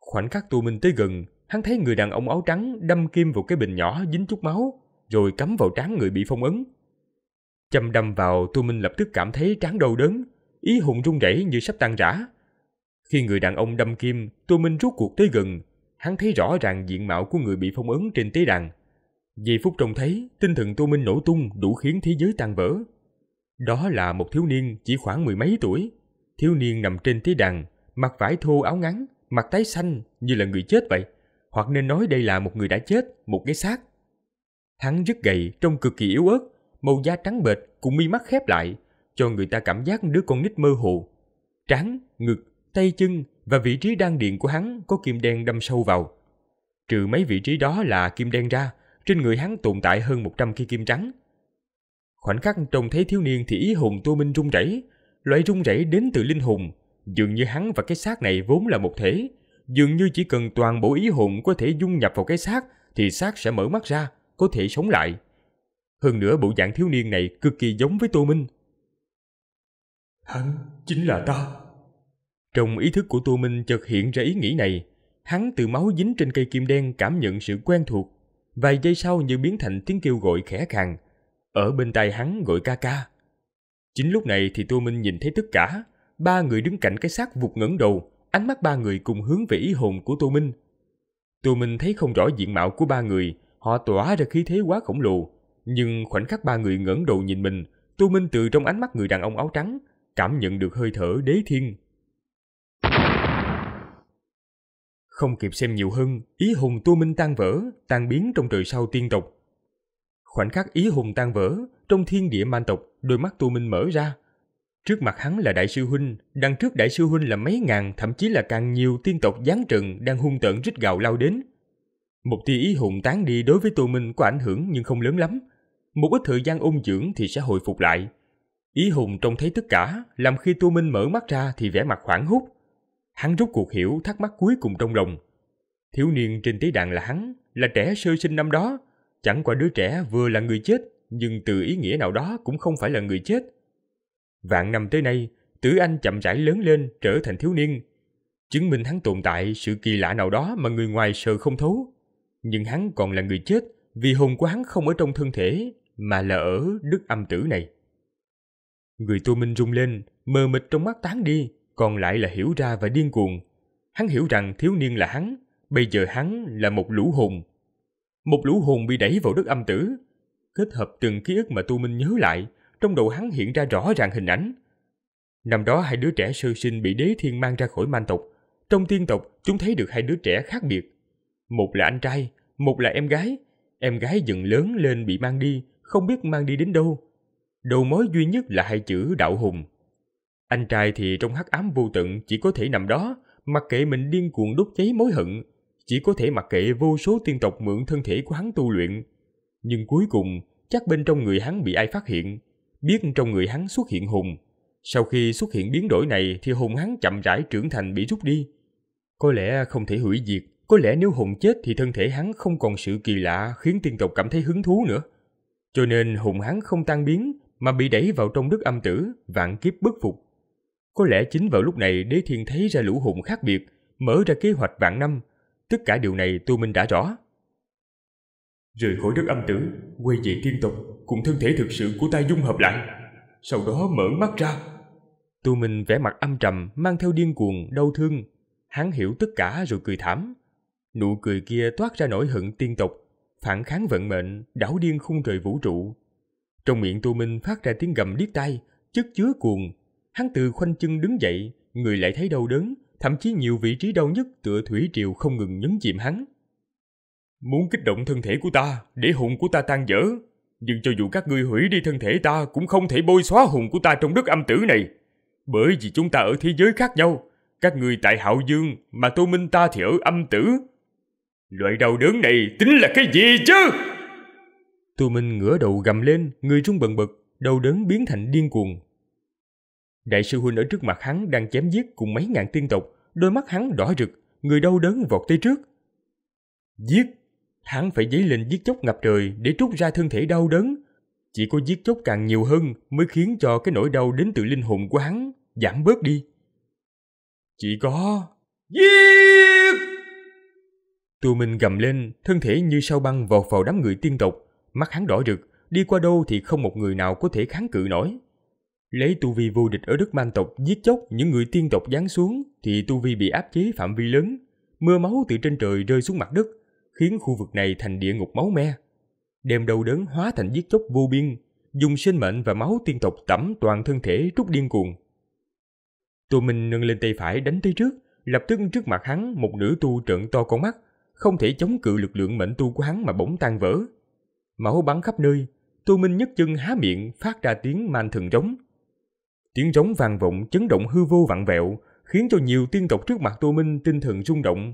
Speaker 1: Khoảnh khắc Tu Minh tới gần, hắn thấy người đàn ông áo trắng đâm kim vào cái bình nhỏ dính chút máu, rồi cắm vào trán người bị phong ấn. Châm đâm vào, Tu Minh lập tức cảm thấy trán đau đớn, ý hùng rung rẩy như sắp tan rã. Khi người đàn ông đâm kim, Tu Minh rút cuộc tới gần, hắn thấy rõ ràng diện mạo của người bị phong ấn trên tế đàn. Vì phút trông thấy, tinh thần Tô Minh nổ tung đủ khiến thế giới tan vỡ. Đó là một thiếu niên chỉ khoảng mười mấy tuổi. Thiếu niên nằm trên tế đàn, mặc vải thô áo ngắn, mặt tái xanh như là người chết vậy. Hoặc nên nói đây là một người đã chết, một cái xác. Hắn rất gầy, trông cực kỳ yếu ớt, màu da trắng bệch cùng mi mắt khép lại, cho người ta cảm giác đứa con nít mơ hồ. Trán, ngực, tay chân và vị trí đan điện của hắn có kim đen đâm sâu vào. Trừ mấy vị trí đó là kim đen ra, trên người hắn tồn tại hơn 100 cây kim trắng. Khoảnh khắc trông thấy thiếu niên thì ý hồn Tô Minh rung rẩy, loại rung rẩy đến từ linh hồn, dường như hắn và cái xác này vốn là một thể, dường như chỉ cần toàn bộ ý hồn có thể dung nhập vào cái xác thì xác sẽ mở mắt ra, có thể sống lại. Hơn nữa bộ dạng thiếu niên này cực kỳ giống với Tô Minh. Hắn chính là ta. Trong ý thức của Tô Minh chợt hiện ra ý nghĩ này, hắn từ máu dính trên cây kim đen cảm nhận sự quen thuộc vài giây sau như biến thành tiếng kêu gọi khẽ khàng. Ở bên tai hắn gọi ca ca. Chính lúc này thì Tô Minh nhìn thấy tất cả. Ba người đứng cạnh cái xác vụt ngẩng đầu, ánh mắt ba người cùng hướng về ý hồn của Tô Minh. Tô Minh thấy không rõ diện mạo của ba người, họ tỏa ra khí thế quá khổng lồ. Nhưng khoảnh khắc ba người ngẩng đầu nhìn mình, Tô Minh từ trong ánh mắt người đàn ông áo trắng, cảm nhận được hơi thở đế thiên Không kịp xem nhiều hơn, ý hùng tu minh tan vỡ, tan biến trong trời sau tiên tộc. Khoảnh khắc ý hùng tan vỡ, trong thiên địa man tộc, đôi mắt tu minh mở ra. Trước mặt hắn là đại sư huynh, đằng trước đại sư huynh là mấy ngàn, thậm chí là càng nhiều tiên tộc giáng trận đang hung tợn rít gào lao đến. Một tia ý hùng tán đi đối với tu minh có ảnh hưởng nhưng không lớn lắm. Một ít thời gian ung dưỡng thì sẽ hồi phục lại. Ý hùng trông thấy tất cả, làm khi tu minh mở mắt ra thì vẻ mặt hoảng hốt, Hắn rốt cuộc hiểu thắc mắc cuối cùng trong lòng. Thiếu niên trên tế đàn là hắn, là trẻ sơ sinh năm đó. Chẳng qua đứa trẻ vừa là người chết, nhưng từ ý nghĩa nào đó cũng không phải là người chết. Vạn năm tới nay, Tử Anh chậm rãi lớn lên trở thành thiếu niên. Chứng minh hắn tồn tại sự kỳ lạ nào đó mà người ngoài sợ không thấu. Nhưng hắn còn là người chết vì hồn của hắn không ở trong thân thể mà là ở đức âm tử này. Người tu minh rung lên, mờ mịt trong mắt tán đi, còn lại là hiểu ra và điên cuồng. Hắn hiểu rằng thiếu niên là hắn, bây giờ hắn là một lũ hồn. Một lũ hồn bị đẩy vào đất âm tử. Kết hợp từng ký ức mà Tu Minh nhớ lại, trong đầu hắn hiện ra rõ ràng hình ảnh. Năm đó hai đứa trẻ sơ sinh bị đế thiên mang ra khỏi man tộc. Trong tiên tộc, chúng thấy được hai đứa trẻ khác biệt. Một là anh trai, một là em gái. Em gái dần lớn lên bị mang đi, không biết mang đi đến đâu. Đầu mối duy nhất là hai chữ đạo hùng. Anh trai thì trong hắc ám vô tận chỉ có thể nằm đó, mặc kệ mình điên cuồng đốt cháy mối hận, chỉ có thể mặc kệ vô số tiên tộc mượn thân thể của hắn tu luyện. Nhưng cuối cùng, chắc bên trong người hắn bị ai phát hiện, biết trong người hắn xuất hiện hùng. Sau khi xuất hiện biến đổi này thì hùng hắn chậm rãi trưởng thành bị rút đi. Có lẽ không thể hủy diệt, có lẽ nếu hùng chết thì thân thể hắn không còn sự kỳ lạ khiến tiên tộc cảm thấy hứng thú nữa. Cho nên hùng hắn không tan biến mà bị đẩy vào trong đất âm tử, vạn kiếp bất phục. Có lẽ chính vào lúc này đế thiên thấy ra lũ hùng khác biệt, mở ra kế hoạch vạn năm. Tất cả điều này tu minh đã rõ. Rời khỏi đất âm tử, quay về tiên tộc cùng thân thể thực sự của ta dung hợp lại. Sau đó mở mắt ra. Tu Minh vẻ mặt âm trầm, mang theo điên cuồng, đau thương. Hắn hiểu tất cả rồi cười thảm. Nụ cười kia toát ra nỗi hận tiên tộc, phản kháng vận mệnh, đảo điên khung trời vũ trụ. Trong miệng Tu Minh phát ra tiếng gầm điếc tai, chất chứa cuồng, Hắn từ khoanh chân đứng dậy, người lại thấy đau đớn, thậm chí nhiều vị trí đau nhất tựa thủy triều không ngừng nhấn chìm hắn. Muốn kích động thân thể của ta, để hồn của ta tan dở. Nhưng cho dù các ngươi hủy đi thân thể ta cũng không thể bôi xóa hồn của ta trong đất âm tử này. Bởi vì chúng ta ở thế giới khác nhau, các ngươi tại hạo dương mà tô minh ta thì ở âm tử. Loại đau đớn này tính là cái gì chứ? Tô Minh ngửa đầu gầm lên, người trung bần bật, đau đớn biến thành điên cuồng, Đại sư huynh ở trước mặt hắn đang chém giết cùng mấy ngàn tiên tộc, đôi mắt hắn đỏ rực, người đau đớn vọt tới trước. Giết! Hắn phải dấy lên giết chóc ngập trời để trút ra thân thể đau đớn. Chỉ có giết chóc càng nhiều hơn mới khiến cho cái nỗi đau đến từ linh hồn của hắn giảm bớt đi. Chỉ có... Giết! Tù mình gầm lên, thân thể như sao băng vọt vào đám người tiên tộc, mắt hắn đỏ rực, đi qua đâu thì không một người nào có thể kháng cự nổi. Lấy tu vi vô địch ở đất man tộc giết chóc những người tiên tộc giáng xuống thì tu vi bị áp chế phạm vi lớn, mưa máu từ trên trời rơi xuống mặt đất, khiến khu vực này thành địa ngục máu me. Đem đầu đớn hóa thành giết chóc vô biên, dùng sinh mệnh và máu tiên tộc tẩm toàn thân thể rút điên cuồng. Tô Minh nâng lên tay phải đánh tới trước, lập tức trước mặt hắn một nữ tu trợn to con mắt, không thể chống cự lực lượng mệnh tu của hắn mà bỗng tan vỡ. Máu bắn khắp nơi, Tô Minh nhấc chân há miệng phát ra tiếng man thần rống, Tiếng trống vang vọng chấn động hư vô vặn vẹo, khiến cho nhiều tiên tộc trước mặt Tô Minh tinh thần rung động.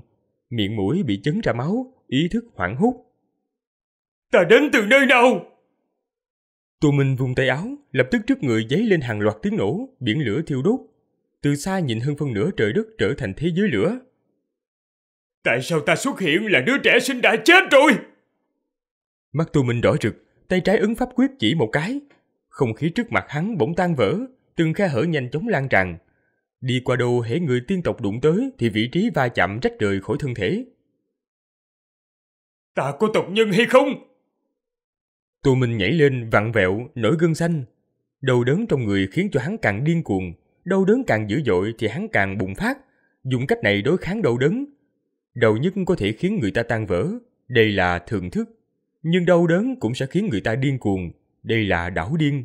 Speaker 1: Miệng mũi bị chấn ra máu, ý thức hoảng hốt. Ta đến từ nơi nào? Tô Minh vung tay áo, lập tức trước người giấy lên hàng loạt tiếng nổ, biển lửa thiêu đốt. Từ xa nhìn hơn phân nửa trời đất trở thành thế giới lửa.
Speaker 2: Tại sao ta xuất hiện là đứa trẻ sinh đã chết rồi?
Speaker 1: Mắt Tô Minh đỏ rực, tay trái ứng pháp quyết chỉ một cái. Không khí trước mặt hắn bỗng tan vỡ, từng khe hở nhanh chóng lan tràn. Đi qua đâu hễ người tiên tộc đụng tới thì vị trí va chạm rách rời khỏi thân thể. Ta có tộc nhân hay không? Tô Minh nhảy lên vặn vẹo, nổi gân xanh. Đầu đớn trong người khiến cho hắn càng điên cuồng, đau đớn càng dữ dội thì hắn càng bùng phát, dùng cách này đối kháng đau đớn. Đau nhức có thể khiến người ta tan vỡ, đây là thường thức. Nhưng đau đớn cũng sẽ khiến người ta điên cuồng, đây là đảo điên.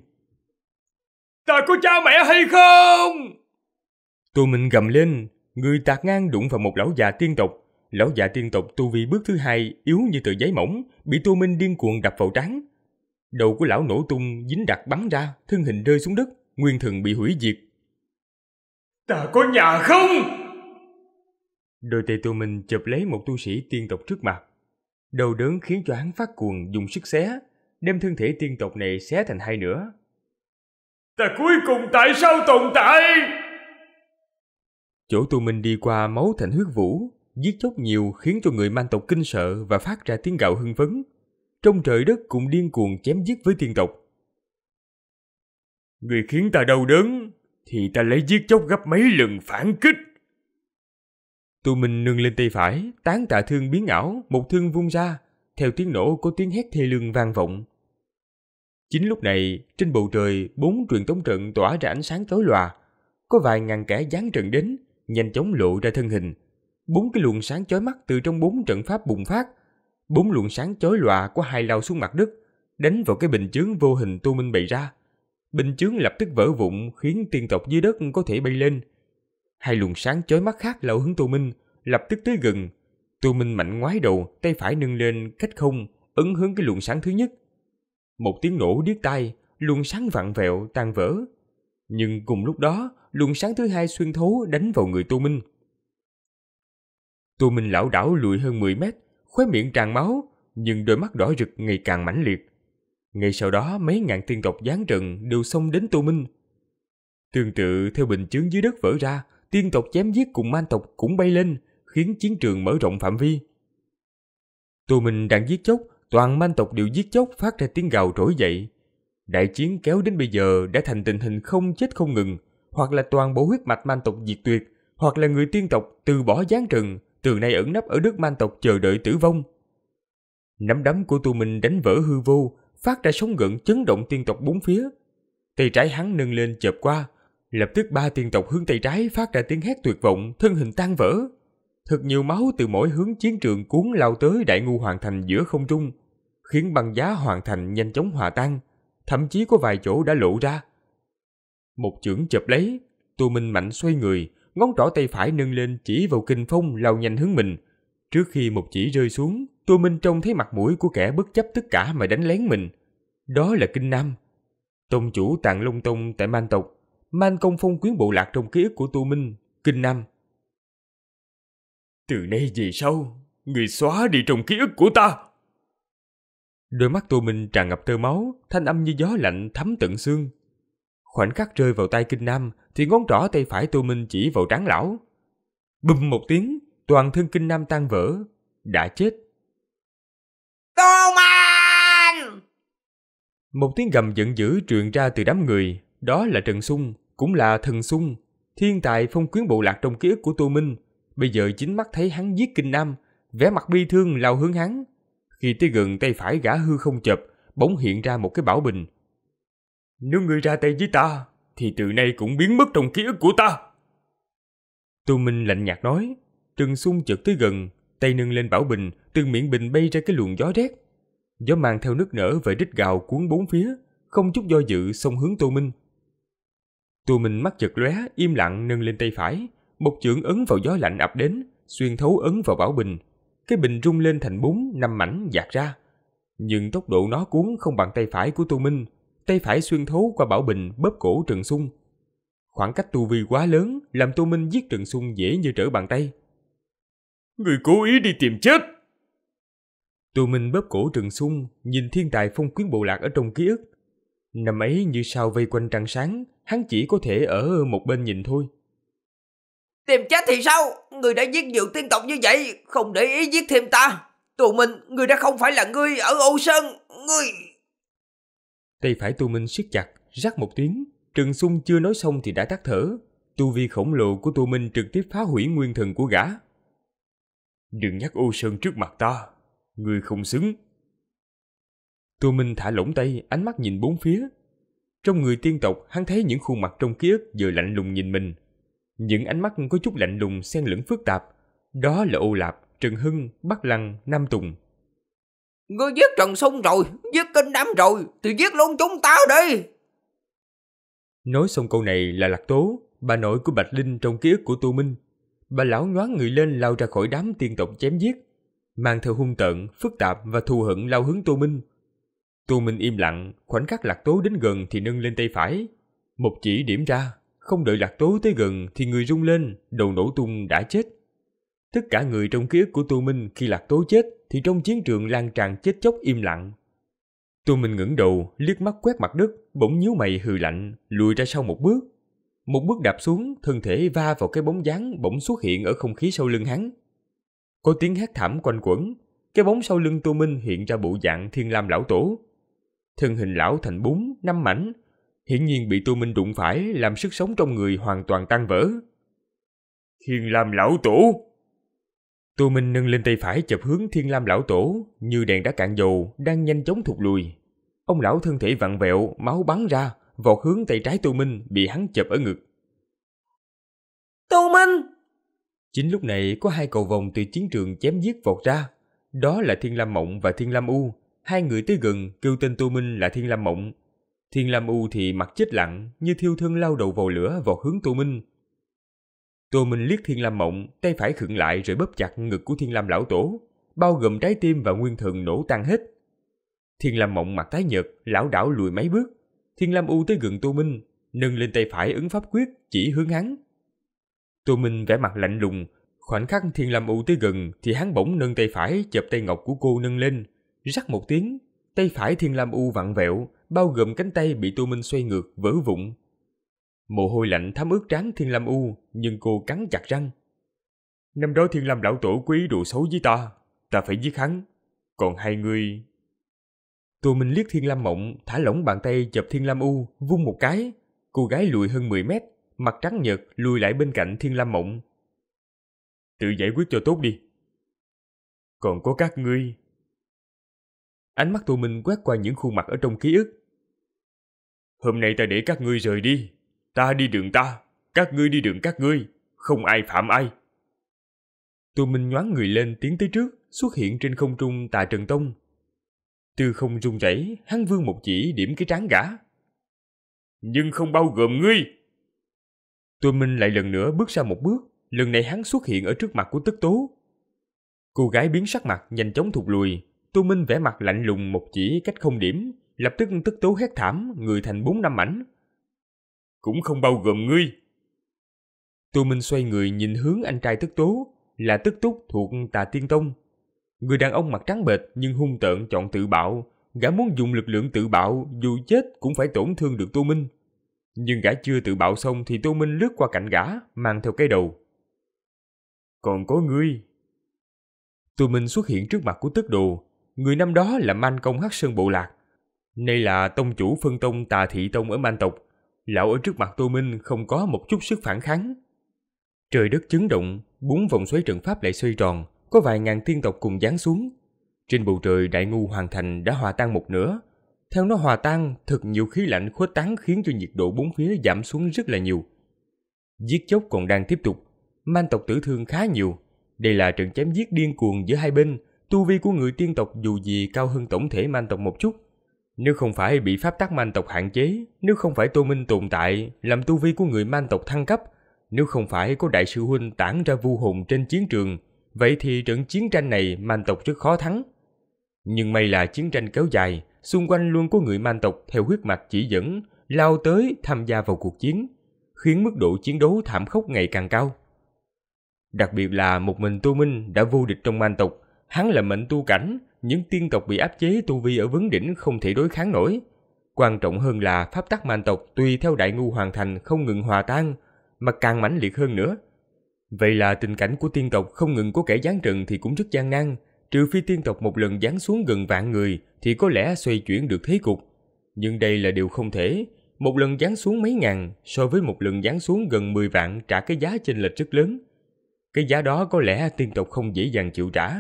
Speaker 2: Ta có cha mẹ hay không?
Speaker 1: Tô Minh gầm lên, người tạt ngang đụng vào một lão già tiên tộc. Lão già tiên tộc tu vi bước thứ hai, yếu như tờ giấy mỏng, bị Tô Minh điên cuồng đập vào trán. Đầu của lão nổ tung, dính đặc bắn ra, thân hình rơi xuống đất, nguyên thần bị hủy diệt.
Speaker 2: Ta có nhà không?
Speaker 1: Đôi tay Tô Minh chụp lấy một tu sĩ tiên tộc trước mặt. Đầu đớn khiến cho hắn phát cuồng dùng sức xé, đem thân thể tiên tộc này xé thành hai nửa,
Speaker 2: Ta cuối cùng tại sao tồn tại?
Speaker 1: Chỗ tụi mình đi qua máu thành huyết vũ, giết chóc nhiều khiến cho người man tộc kinh sợ và phát ra tiếng gạo hưng phấn. Trong trời đất cũng điên cuồng chém giết với tiên tộc. Người khiến ta đau đớn, thì ta lấy giết chóc gấp mấy lần phản kích. Tụi mình nâng lên tay phải, tán tạ thương biến ảo, một thương vung ra. Theo tiếng nổ có tiếng hét thê lương vang vọng, Chính lúc này, trên bầu trời, bốn truyền tống trận tỏa ra ánh sáng tối lòa. Có vài ngàn kẻ dán trận đến, nhanh chóng lộ ra thân hình. Bốn cái luồng sáng chói mắt từ trong bốn trận pháp bùng phát. Bốn luồng sáng chói lòa của hai lao xuống mặt đất, đánh vào cái bình chướng vô hình tu Minh bày ra. Bình chướng lập tức vỡ vụn khiến tiên tộc dưới đất có thể bay lên. Hai luồng sáng chói mắt khác lao hướng tu Minh, lập tức tới gần. tu Minh mạnh ngoái đầu, tay phải nâng lên cách không, ứng hướng cái luồng sáng thứ nhất – một tiếng nổ điếc tai, luồng sáng vặn vẹo tan vỡ. Nhưng cùng lúc đó, luồng sáng thứ hai xuyên thấu đánh vào người Tô Minh. Tô Minh lảo đảo lùi hơn 10 mét, khóe miệng tràn máu, nhưng đôi mắt đỏ rực ngày càng mãnh liệt. Ngay sau đó mấy ngàn tiên tộc giáng trận đều xông đến Tô Minh. Tương tự theo bình chướng dưới đất vỡ ra, tiên tộc chém giết cùng man tộc cũng bay lên, khiến chiến trường mở rộng phạm vi. Tô Minh đang giết chóc toàn man tộc đều giết chóc phát ra tiếng gào trỗi dậy. Đại chiến kéo đến bây giờ đã thành tình hình không chết không ngừng, hoặc là toàn bộ huyết mạch man tộc diệt tuyệt, hoặc là người tiên tộc từ bỏ gián rừng, từ nay ẩn nấp ở đất man tộc chờ đợi tử vong. Nắm đấm của tu mình đánh vỡ hư vô, phát ra sóng gợn chấn động tiên tộc bốn phía. Tay trái hắn nâng lên chợp qua, lập tức ba tiên tộc hướng tay trái phát ra tiếng hét tuyệt vọng, thân hình tan vỡ. Thật nhiều máu từ mỗi hướng chiến trường cuốn lao tới đại ngu hoàng thành giữa không trung, khiến băng giá hoàn thành nhanh chóng hòa tan, thậm chí có vài chỗ đã lộ ra. Một chưởng chụp lấy, Tu Minh mạnh xoay người, ngón trỏ tay phải nâng lên chỉ vào kinh phong lao nhanh hướng mình. Trước khi một chỉ rơi xuống, Tu Minh trông thấy mặt mũi của kẻ bất chấp tất cả mà đánh lén mình. Đó là Kinh Nam. Tông chủ Tạng lung Tông tại Man Tộc, Man Công Phong quyến bộ lạc trong ký ức của Tu Minh, Kinh Nam. Từ nay về sau, người xóa đi trong ký ức của ta. Đôi mắt Tô Minh tràn ngập tơ máu, thanh âm như gió lạnh thấm tận xương. Khoảnh khắc rơi vào tay Kinh Nam, thì ngón trỏ tay phải Tô Minh chỉ vào trán lão. Bùm một tiếng, toàn thân Kinh Nam tan vỡ, đã chết.
Speaker 2: Tô Minh!
Speaker 1: Một tiếng gầm giận dữ truyền ra từ đám người, đó là Trần Sung, cũng là Thần Sung, thiên tài phong quyến bộ lạc trong ký ức của Tô Minh. Bây giờ chính mắt thấy hắn giết Kinh Nam, vẻ mặt bi thương lao hướng hắn, khi tới gần tay phải gã hư không chập, bỗng hiện ra một cái bảo bình. Nếu ngươi ra tay với ta, thì từ nay cũng biến mất trong ký ức của ta. Tô Minh lạnh nhạt nói, Trần Xung chợt tới gần, tay nâng lên bảo bình, từ miệng bình bay ra cái luồng gió rét. Gió mang theo nước nở và rít gào cuốn bốn phía, không chút do dự xông hướng Tô Minh. Tô Minh mắt chật lóe, im lặng nâng lên tay phải, một chưởng ấn vào gió lạnh ập đến, xuyên thấu ấn vào bảo bình, cái bình rung lên thành bốn năm mảnh dạt ra nhưng tốc độ nó cuốn không bằng tay phải của tu minh tay phải xuyên thấu qua bảo bình bóp cổ trần sung khoảng cách tu vi quá lớn làm tu minh giết trần sung dễ như trở bàn tay người cố ý đi tìm chết tu minh bóp cổ trần sung nhìn thiên tài phong quyến bộ lạc ở trong ký ức năm ấy như sao vây quanh trăng sáng hắn chỉ có thể ở một bên nhìn thôi
Speaker 2: Tìm chết thì sao? Người đã giết nhiều tiên tộc như vậy, không để ý giết thêm ta. Tù Minh, người đã không phải là người ở Âu Sơn, người
Speaker 1: Tay phải tù Minh siết chặt, rắc một tiếng. Trần Sung chưa nói xong thì đã tắt thở. Tu vi khổng lồ của tù Minh trực tiếp phá hủy nguyên thần của gã. Đừng nhắc Âu Sơn trước mặt ta. người không xứng. tù Minh thả lỏng tay, ánh mắt nhìn bốn phía. Trong người tiên tộc, hắn thấy những khuôn mặt trong ký ức vừa lạnh lùng nhìn mình, những ánh mắt có chút lạnh lùng xen lẫn phức tạp. Đó là Âu Lạp, Trần Hưng, Bắc Lăng, Nam Tùng.
Speaker 2: Ngươi giết Trần Sung rồi, giết Kinh Đám rồi, thì giết luôn chúng tao đi.
Speaker 1: Nói xong câu này là Lạc Tố, bà nội của Bạch Linh trong ký ức của Tu Minh. Bà lão nhoáng người lên lao ra khỏi đám tiên tộc chém giết, mang theo hung tợn, phức tạp và thù hận lao hướng Tô Minh. Tô Minh im lặng, khoảnh khắc lạc tố đến gần thì nâng lên tay phải, một chỉ điểm ra. Không đợi lạc tố tới gần thì người rung lên, đầu nổ tung đã chết. Tất cả người trong ký ức của Tô Minh khi lạc tố chết thì trong chiến trường lan tràn chết chóc im lặng. Tô Minh ngẩng đầu, liếc mắt quét mặt đất, bỗng nhíu mày hừ lạnh, lùi ra sau một bước. Một bước đạp xuống, thân thể va vào cái bóng dáng bỗng xuất hiện ở không khí sau lưng hắn. Có tiếng hét thảm quanh quẩn, cái bóng sau lưng Tô Minh hiện ra bộ dạng thiên lam lão tổ. Thân hình lão thành bốn, năm mảnh, hiển nhiên bị Tô Minh đụng phải làm sức sống trong người hoàn toàn tan vỡ. Thiên Lam Lão Tổ Tô Minh nâng lên tay phải chập hướng Thiên Lam Lão Tổ, như đèn đã cạn dầu, đang nhanh chóng thụt lùi. Ông lão thân thể vặn vẹo, máu bắn ra, vọt hướng tay trái Tô Minh bị hắn chập ở ngực. Tô Minh! Chính lúc này có hai cầu vòng từ chiến trường chém giết vọt ra. Đó là Thiên Lam Mộng và Thiên Lam U. Hai người tới gần kêu tên Tô Minh là Thiên Lam Mộng, Thiên Lam U thì mặt chết lặng như thiêu thân lao đầu vào lửa vào hướng Tô Minh. Tô Minh liếc Thiên Lam Mộng, tay phải khựng lại rồi bóp chặt ngực của Thiên Lam Lão Tổ, bao gồm trái tim và nguyên thần nổ tan hết. Thiên Lam Mộng mặt tái nhợt, lão đảo lùi mấy bước. Thiên Lam U tới gần Tô Minh, nâng lên tay phải ứng pháp quyết chỉ hướng hắn. Tô Minh vẻ mặt lạnh lùng, khoảnh khắc Thiên Lam U tới gần thì hắn bỗng nâng tay phải chập tay ngọc của cô nâng lên, rắc một tiếng, tay phải Thiên Lam U vặn vẹo, bao gồm cánh tay bị tu minh xoay ngược vỡ vụn. Mồ hôi lạnh thấm ướt trán Thiên Lam U, nhưng cô cắn chặt răng. Năm đó Thiên Lam lão tổ quý đồ xấu với ta, ta phải giết hắn. Còn hai người... Tù Minh liếc Thiên Lam Mộng, thả lỏng bàn tay chụp Thiên Lam U, vung một cái. Cô gái lùi hơn 10 mét, mặt trắng nhợt lùi lại bên cạnh Thiên Lam Mộng. Tự giải quyết cho tốt đi. Còn có các ngươi. Ánh mắt Tù Minh quét qua những khuôn mặt ở trong ký ức, Hôm nay ta để các ngươi rời đi. Ta đi đường ta, các ngươi đi đường các ngươi, không ai phạm ai. Tô Minh nhoáng người lên tiến tới trước, xuất hiện trên không trung tà Trần Tông. Tư không run rẩy, hắn vươn một chỉ điểm cái trán gã. Nhưng không bao gồm ngươi. Tô Minh lại lần nữa bước ra một bước, lần này hắn xuất hiện ở trước mặt của tức tố. Cô gái biến sắc mặt nhanh chóng thụt lùi, Tô Minh vẽ mặt lạnh lùng một chỉ cách không điểm, lập tức tức tố hét thảm người thành bốn năm ảnh Cũng không bao gồm ngươi. Tô Minh xoay người nhìn hướng anh trai tức tố, là tức túc thuộc tà tiên tông. Người đàn ông mặt trắng bệch nhưng hung tợn chọn tự bạo, gã muốn dùng lực lượng tự bạo dù chết cũng phải tổn thương được Tô Minh. Nhưng gã chưa tự bạo xong thì Tô Minh lướt qua cạnh gã, mang theo cái đầu. Còn có ngươi. Tô Minh xuất hiện trước mặt của tức đồ, người năm đó là man công hát sơn bộ lạc, Nay là tông chủ phân tông tà thị tông ở man tộc, lão ở trước mặt Tô Minh không có một chút sức phản kháng. Trời đất chấn động, bốn vòng xoáy trận pháp lại xoay tròn, có vài ngàn tiên tộc cùng giáng xuống. Trên bầu trời đại ngu hoàn thành đã hòa tan một nửa. Theo nó hòa tan, thật nhiều khí lạnh khuếch tán khiến cho nhiệt độ bốn phía giảm xuống rất là nhiều. Giết chóc còn đang tiếp tục, man tộc tử thương khá nhiều. Đây là trận chém giết điên cuồng giữa hai bên, tu vi của người tiên tộc dù gì cao hơn tổng thể man tộc một chút, nếu không phải bị pháp tắc man tộc hạn chế, nếu không phải Tô Minh tồn tại, làm tu vi của người man tộc thăng cấp, nếu không phải có đại sư huynh tản ra vu hồn trên chiến trường, vậy thì trận chiến tranh này man tộc rất khó thắng. Nhưng may là chiến tranh kéo dài, xung quanh luôn có người man tộc theo huyết mạch chỉ dẫn, lao tới tham gia vào cuộc chiến, khiến mức độ chiến đấu thảm khốc ngày càng cao. Đặc biệt là một mình tu Minh đã vô địch trong man tộc, hắn là mệnh tu cảnh, những tiên tộc bị áp chế tu vi ở vấn đỉnh không thể đối kháng nổi. Quan trọng hơn là pháp tắc man tộc tùy theo đại ngu hoàn thành không ngừng hòa tan, mà càng mãnh liệt hơn nữa. Vậy là tình cảnh của tiên tộc không ngừng có kẻ giáng trừng thì cũng rất gian nan, trừ phi tiên tộc một lần giáng xuống gần vạn người thì có lẽ xoay chuyển được thế cục. Nhưng đây là điều không thể, một lần giáng xuống mấy ngàn so với một lần giáng xuống gần 10 vạn trả cái giá chênh lệch rất lớn. Cái giá đó có lẽ tiên tộc không dễ dàng chịu trả.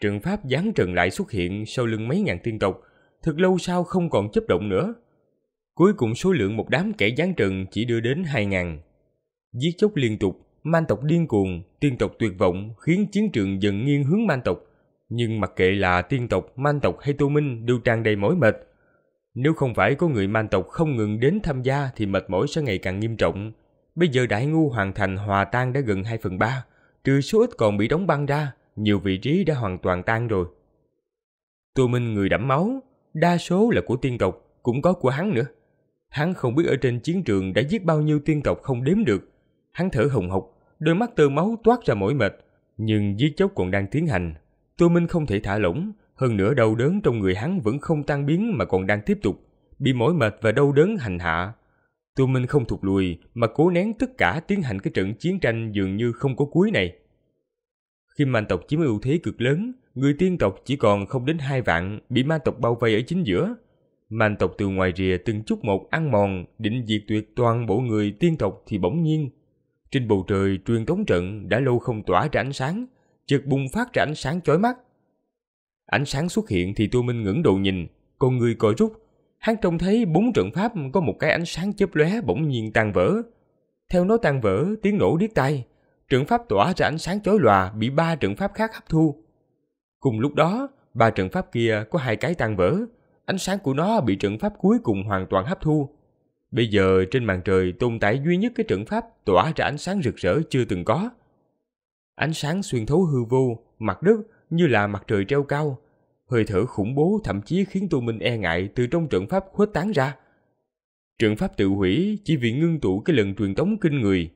Speaker 1: Trận pháp giáng trần lại xuất hiện sau lưng mấy ngàn tiên tộc, thật lâu sau không còn chấp động nữa. Cuối cùng số lượng một đám kẻ giáng trần chỉ đưa đến hai ngàn. Giết chóc liên tục, man tộc điên cuồng, tiên tộc tuyệt vọng khiến chiến trường dần nghiêng hướng man tộc. Nhưng mặc kệ là tiên tộc, man tộc hay tô minh đều tràn đầy mỏi mệt. Nếu không phải có người man tộc không ngừng đến tham gia thì mệt mỏi sẽ ngày càng nghiêm trọng. Bây giờ đại ngu hoàn thành hòa tan đã gần hai phần ba, trừ số ít còn bị đóng băng ra, nhiều vị trí đã hoàn toàn tan rồi. Tô Minh người đẫm máu, đa số là của tiên tộc, cũng có của hắn nữa. Hắn không biết ở trên chiến trường đã giết bao nhiêu tiên tộc không đếm được. Hắn thở hồng hộc, đôi mắt tơ máu toát ra mỏi mệt. Nhưng giết chóc còn đang tiến hành. Tô Minh không thể thả lỏng, hơn nữa đau đớn trong người hắn vẫn không tan biến mà còn đang tiếp tục, bị mỏi mệt và đau đớn hành hạ. Tô Minh không thụt lùi mà cố nén tất cả tiến hành cái trận chiến tranh dường như không có cuối này. Khi man tộc chiếm ưu thế cực lớn, người tiên tộc chỉ còn không đến hai vạn bị man tộc bao vây ở chính giữa. Man tộc từ ngoài rìa từng chút một ăn mòn, định diệt tuyệt toàn bộ người tiên tộc thì bỗng nhiên. Trên bầu trời truyền tống trận đã lâu không tỏa ra ánh sáng, chợt bùng phát ra ánh sáng chói mắt. Ánh sáng xuất hiện thì Tô Minh ngẩng đầu nhìn, con người coi rút. Hắn trông thấy bốn trận pháp có một cái ánh sáng chớp lóe bỗng nhiên tan vỡ. Theo nó tan vỡ, tiếng nổ điếc tai, trận pháp tỏa ra ánh sáng chói lòa bị ba trận pháp khác hấp thu. Cùng lúc đó, ba trận pháp kia có hai cái tan vỡ, ánh sáng của nó bị trận pháp cuối cùng hoàn toàn hấp thu. Bây giờ trên màn trời tồn tại duy nhất cái trận pháp tỏa ra ánh sáng rực rỡ chưa từng có. Ánh sáng xuyên thấu hư vô, mặt đất như là mặt trời treo cao. Hơi thở khủng bố thậm chí khiến tu Minh e ngại từ trong trận pháp khuếch tán ra. Trận pháp tự hủy chỉ vì ngưng tụ cái lần truyền tống kinh người.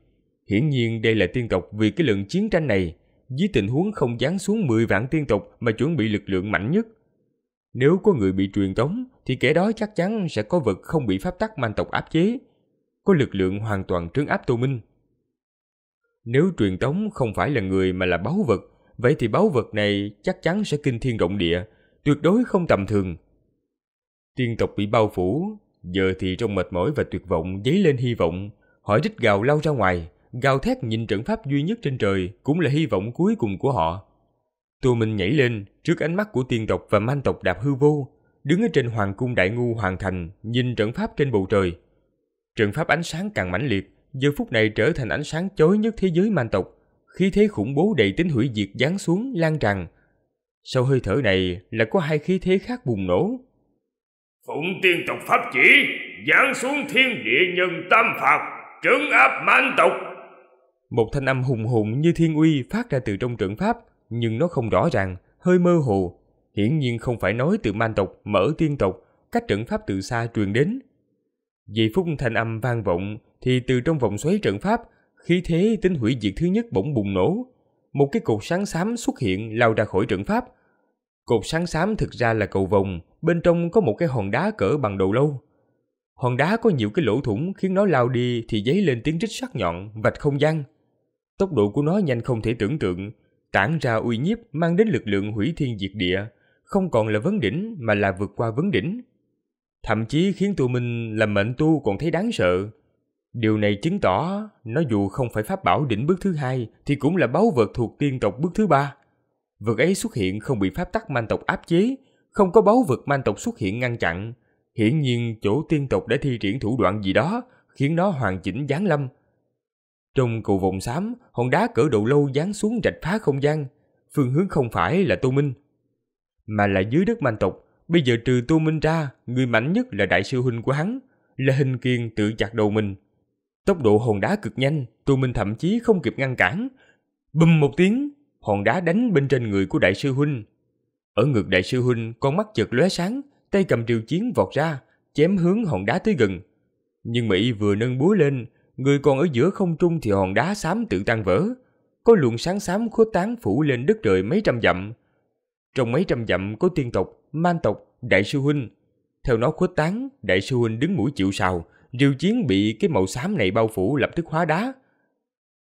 Speaker 1: Hiển nhiên đây là tiên tộc vì cái lượng chiến tranh này, dưới tình huống không dán xuống 10 vạn tiên tộc mà chuẩn bị lực lượng mạnh nhất. Nếu có người bị truyền tống thì kẻ đó chắc chắn sẽ có vật không bị pháp tắc man tộc áp chế, có lực lượng hoàn toàn trấn áp Tô Minh. Nếu truyền tống không phải là người mà là báu vật, vậy thì báu vật này chắc chắn sẽ kinh thiên động địa, tuyệt đối không tầm thường. Tiên tộc bị bao phủ, giờ thì trong mệt mỏi và tuyệt vọng dấy lên hy vọng, hỏi rít gào lao ra ngoài, gào thét nhìn trận pháp duy nhất trên trời cũng là hy vọng cuối cùng của họ. Tô Minh nhảy lên trước ánh mắt của tiên tộc và man tộc đạp hư vô, đứng ở trên hoàng cung đại ngu hoàn thành nhìn trận pháp trên bầu trời. Trận pháp ánh sáng càng mãnh liệt, giờ phút này trở thành ánh sáng chói nhất thế giới man tộc, Khi thế khủng bố đầy tính hủy diệt giáng xuống lan tràn. Sau hơi thở này là có hai khí thế khác bùng nổ.
Speaker 2: Phụng tiên tộc pháp chỉ, giáng xuống thiên địa nhân tam phạt, trấn áp man tộc
Speaker 1: một thanh âm hùng hồn như thiên uy phát ra từ trong trận pháp, nhưng nó không rõ ràng, hơi mơ hồ. Hiển nhiên không phải nói từ man tộc, mở tiên tộc, cách trận pháp từ xa truyền đến. Vì phút thanh âm vang vọng, thì từ trong vòng xoáy trận pháp, khí thế tính hủy diệt thứ nhất bỗng bùng nổ. Một cái cột sáng xám xuất hiện lao ra khỏi trận pháp. Cột sáng xám thực ra là cầu vòng, bên trong có một cái hòn đá cỡ bằng đầu lâu. Hòn đá có nhiều cái lỗ thủng khiến nó lao đi thì dấy lên tiếng rít sắc nhọn, vạch không gian. Tốc độ của nó nhanh không thể tưởng tượng, tản ra uy nhiếp mang đến lực lượng hủy thiên diệt địa, không còn là vấn đỉnh mà là vượt qua vấn đỉnh. Thậm chí khiến tụi mình làm mệnh tu còn thấy đáng sợ. Điều này chứng tỏ nó dù không phải pháp bảo đỉnh bước thứ hai thì cũng là báu vật thuộc tiên tộc bước thứ ba. Vật ấy xuất hiện không bị pháp tắc man tộc áp chế, không có báu vật man tộc xuất hiện ngăn chặn. Hiển nhiên chỗ tiên tộc đã thi triển thủ đoạn gì đó khiến nó hoàn chỉnh giáng lâm, trong cầu vòng xám, hòn đá cỡ đầu lâu dán xuống rạch phá không gian. Phương hướng không phải là Tô Minh, mà là dưới đất man tộc. Bây giờ trừ Tô Minh ra, người mạnh nhất là đại sư huynh của hắn, là hình kiên tự chặt đầu mình. Tốc độ hòn đá cực nhanh, Tô Minh thậm chí không kịp ngăn cản. Bùm một tiếng, hòn đá đánh bên trên người của đại sư huynh. Ở ngược đại sư huynh, con mắt chợt lóe sáng, tay cầm triều chiến vọt ra, chém hướng hòn đá tới gần. Nhưng Mỹ vừa nâng búa lên, Người còn ở giữa không trung thì hòn đá xám tự tan vỡ. Có luồng sáng xám khuếch tán phủ lên đất trời mấy trăm dặm. Trong mấy trăm dặm có tiên tộc, man tộc, đại sư huynh. Theo nó khuếch tán, đại sư huynh đứng mũi chịu sào, rêu chiến bị cái màu xám này bao phủ lập tức hóa đá.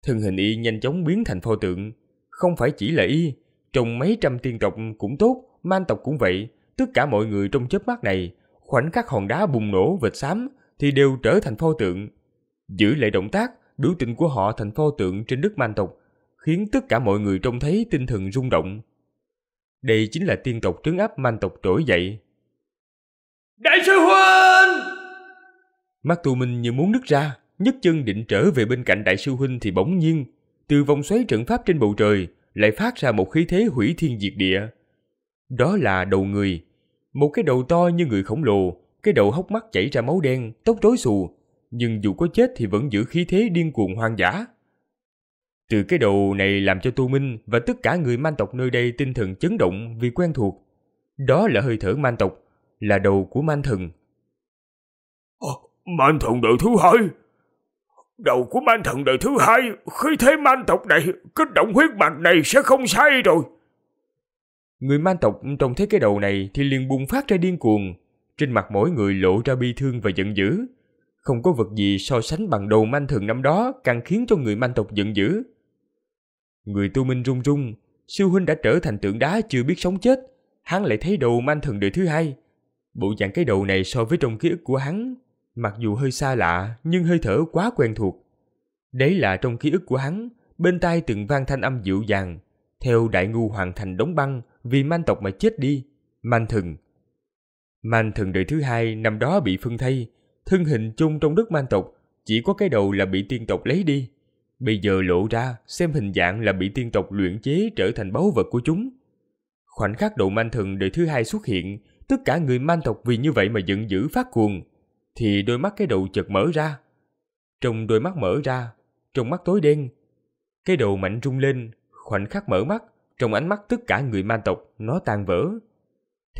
Speaker 1: Thân hình y nhanh chóng biến thành pho tượng. Không phải chỉ là y, trong mấy trăm tiên tộc cũng tốt, man tộc cũng vậy. Tất cả mọi người trong chớp mắt này, khoảnh khắc hòn đá bùng nổ vệt xám thì đều trở thành pho tượng, Giữ lại động tác, biểu tình của họ thành pho tượng trên đất man tộc, khiến tất cả mọi người trông thấy tinh thần rung động. Đây chính là tiên tộc trấn áp man tộc trỗi dậy.
Speaker 2: Đại sư huynh!
Speaker 1: Mắt tu minh như muốn nứt ra, nhấc chân định trở về bên cạnh đại sư huynh thì bỗng nhiên, từ vòng xoáy trận pháp trên bầu trời lại phát ra một khí thế hủy thiên diệt địa. Đó là đầu người, một cái đầu to như người khổng lồ, cái đầu hốc mắt chảy ra máu đen, tóc rối xù, nhưng dù có chết thì vẫn giữ khí thế điên cuồng hoang dã. Từ cái đầu này làm cho tu Minh và tất cả người man tộc nơi đây tinh thần chấn động vì quen thuộc. Đó là hơi thở man tộc, là đầu của man thần.
Speaker 2: À, man thần đời thứ hai! Đầu của man thần đời thứ hai, khí thế man tộc này, kích động huyết mạch này sẽ không sai rồi.
Speaker 1: Người man tộc trông thấy cái đầu này thì liền bùng phát ra điên cuồng. Trên mặt mỗi người lộ ra bi thương và giận dữ, không có vật gì so sánh bằng đầu manh thường năm đó càng khiến cho người manh tộc giận dữ. Người tu minh run run sư huynh đã trở thành tượng đá chưa biết sống chết. Hắn lại thấy đầu manh thường đời thứ hai. Bộ dạng cái đầu này so với trong ký ức của hắn, mặc dù hơi xa lạ nhưng hơi thở quá quen thuộc. Đấy là trong ký ức của hắn, bên tai từng vang thanh âm dịu dàng, theo đại ngu hoàn thành đóng băng vì man tộc mà chết đi, manh thần. manh thần đời thứ hai năm đó bị phân thây, thân hình chung trong đất man tộc, chỉ có cái đầu là bị tiên tộc lấy đi. Bây giờ lộ ra, xem hình dạng là bị tiên tộc luyện chế trở thành báu vật của chúng. Khoảnh khắc độ man thần đời thứ hai xuất hiện, tất cả người man tộc vì như vậy mà giận dữ phát cuồng, thì đôi mắt cái đầu chợt mở ra. Trong đôi mắt mở ra, trong mắt tối đen, cái đầu mạnh rung lên, khoảnh khắc mở mắt, trong ánh mắt tất cả người man tộc nó tan vỡ.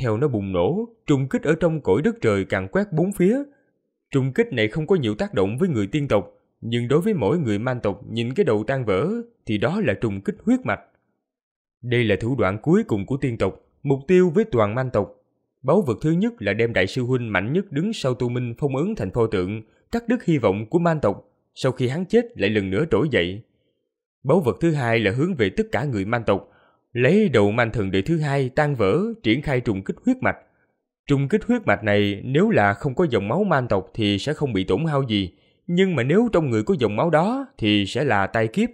Speaker 1: Theo nó bùng nổ, trùng kích ở trong cõi đất trời càng quét bốn phía, Trùng kích này không có nhiều tác động với người tiên tộc, nhưng đối với mỗi người man tộc nhìn cái đầu tan vỡ thì đó là trùng kích huyết mạch. Đây là thủ đoạn cuối cùng của tiên tộc, mục tiêu với toàn man tộc. Báu vật thứ nhất là đem đại sư huynh mạnh nhất đứng sau tu minh phong ấn thành pho tượng, cắt đứt hy vọng của man tộc, sau khi hắn chết lại lần nữa trỗi dậy. Báu vật thứ hai là hướng về tất cả người man tộc, lấy đầu man thần đệ thứ hai tan vỡ, triển khai trùng kích huyết mạch, Trùng kích huyết mạch này nếu là không có dòng máu man tộc thì sẽ không bị tổn hao gì, nhưng mà nếu trong người có dòng máu đó thì sẽ là tai kiếp.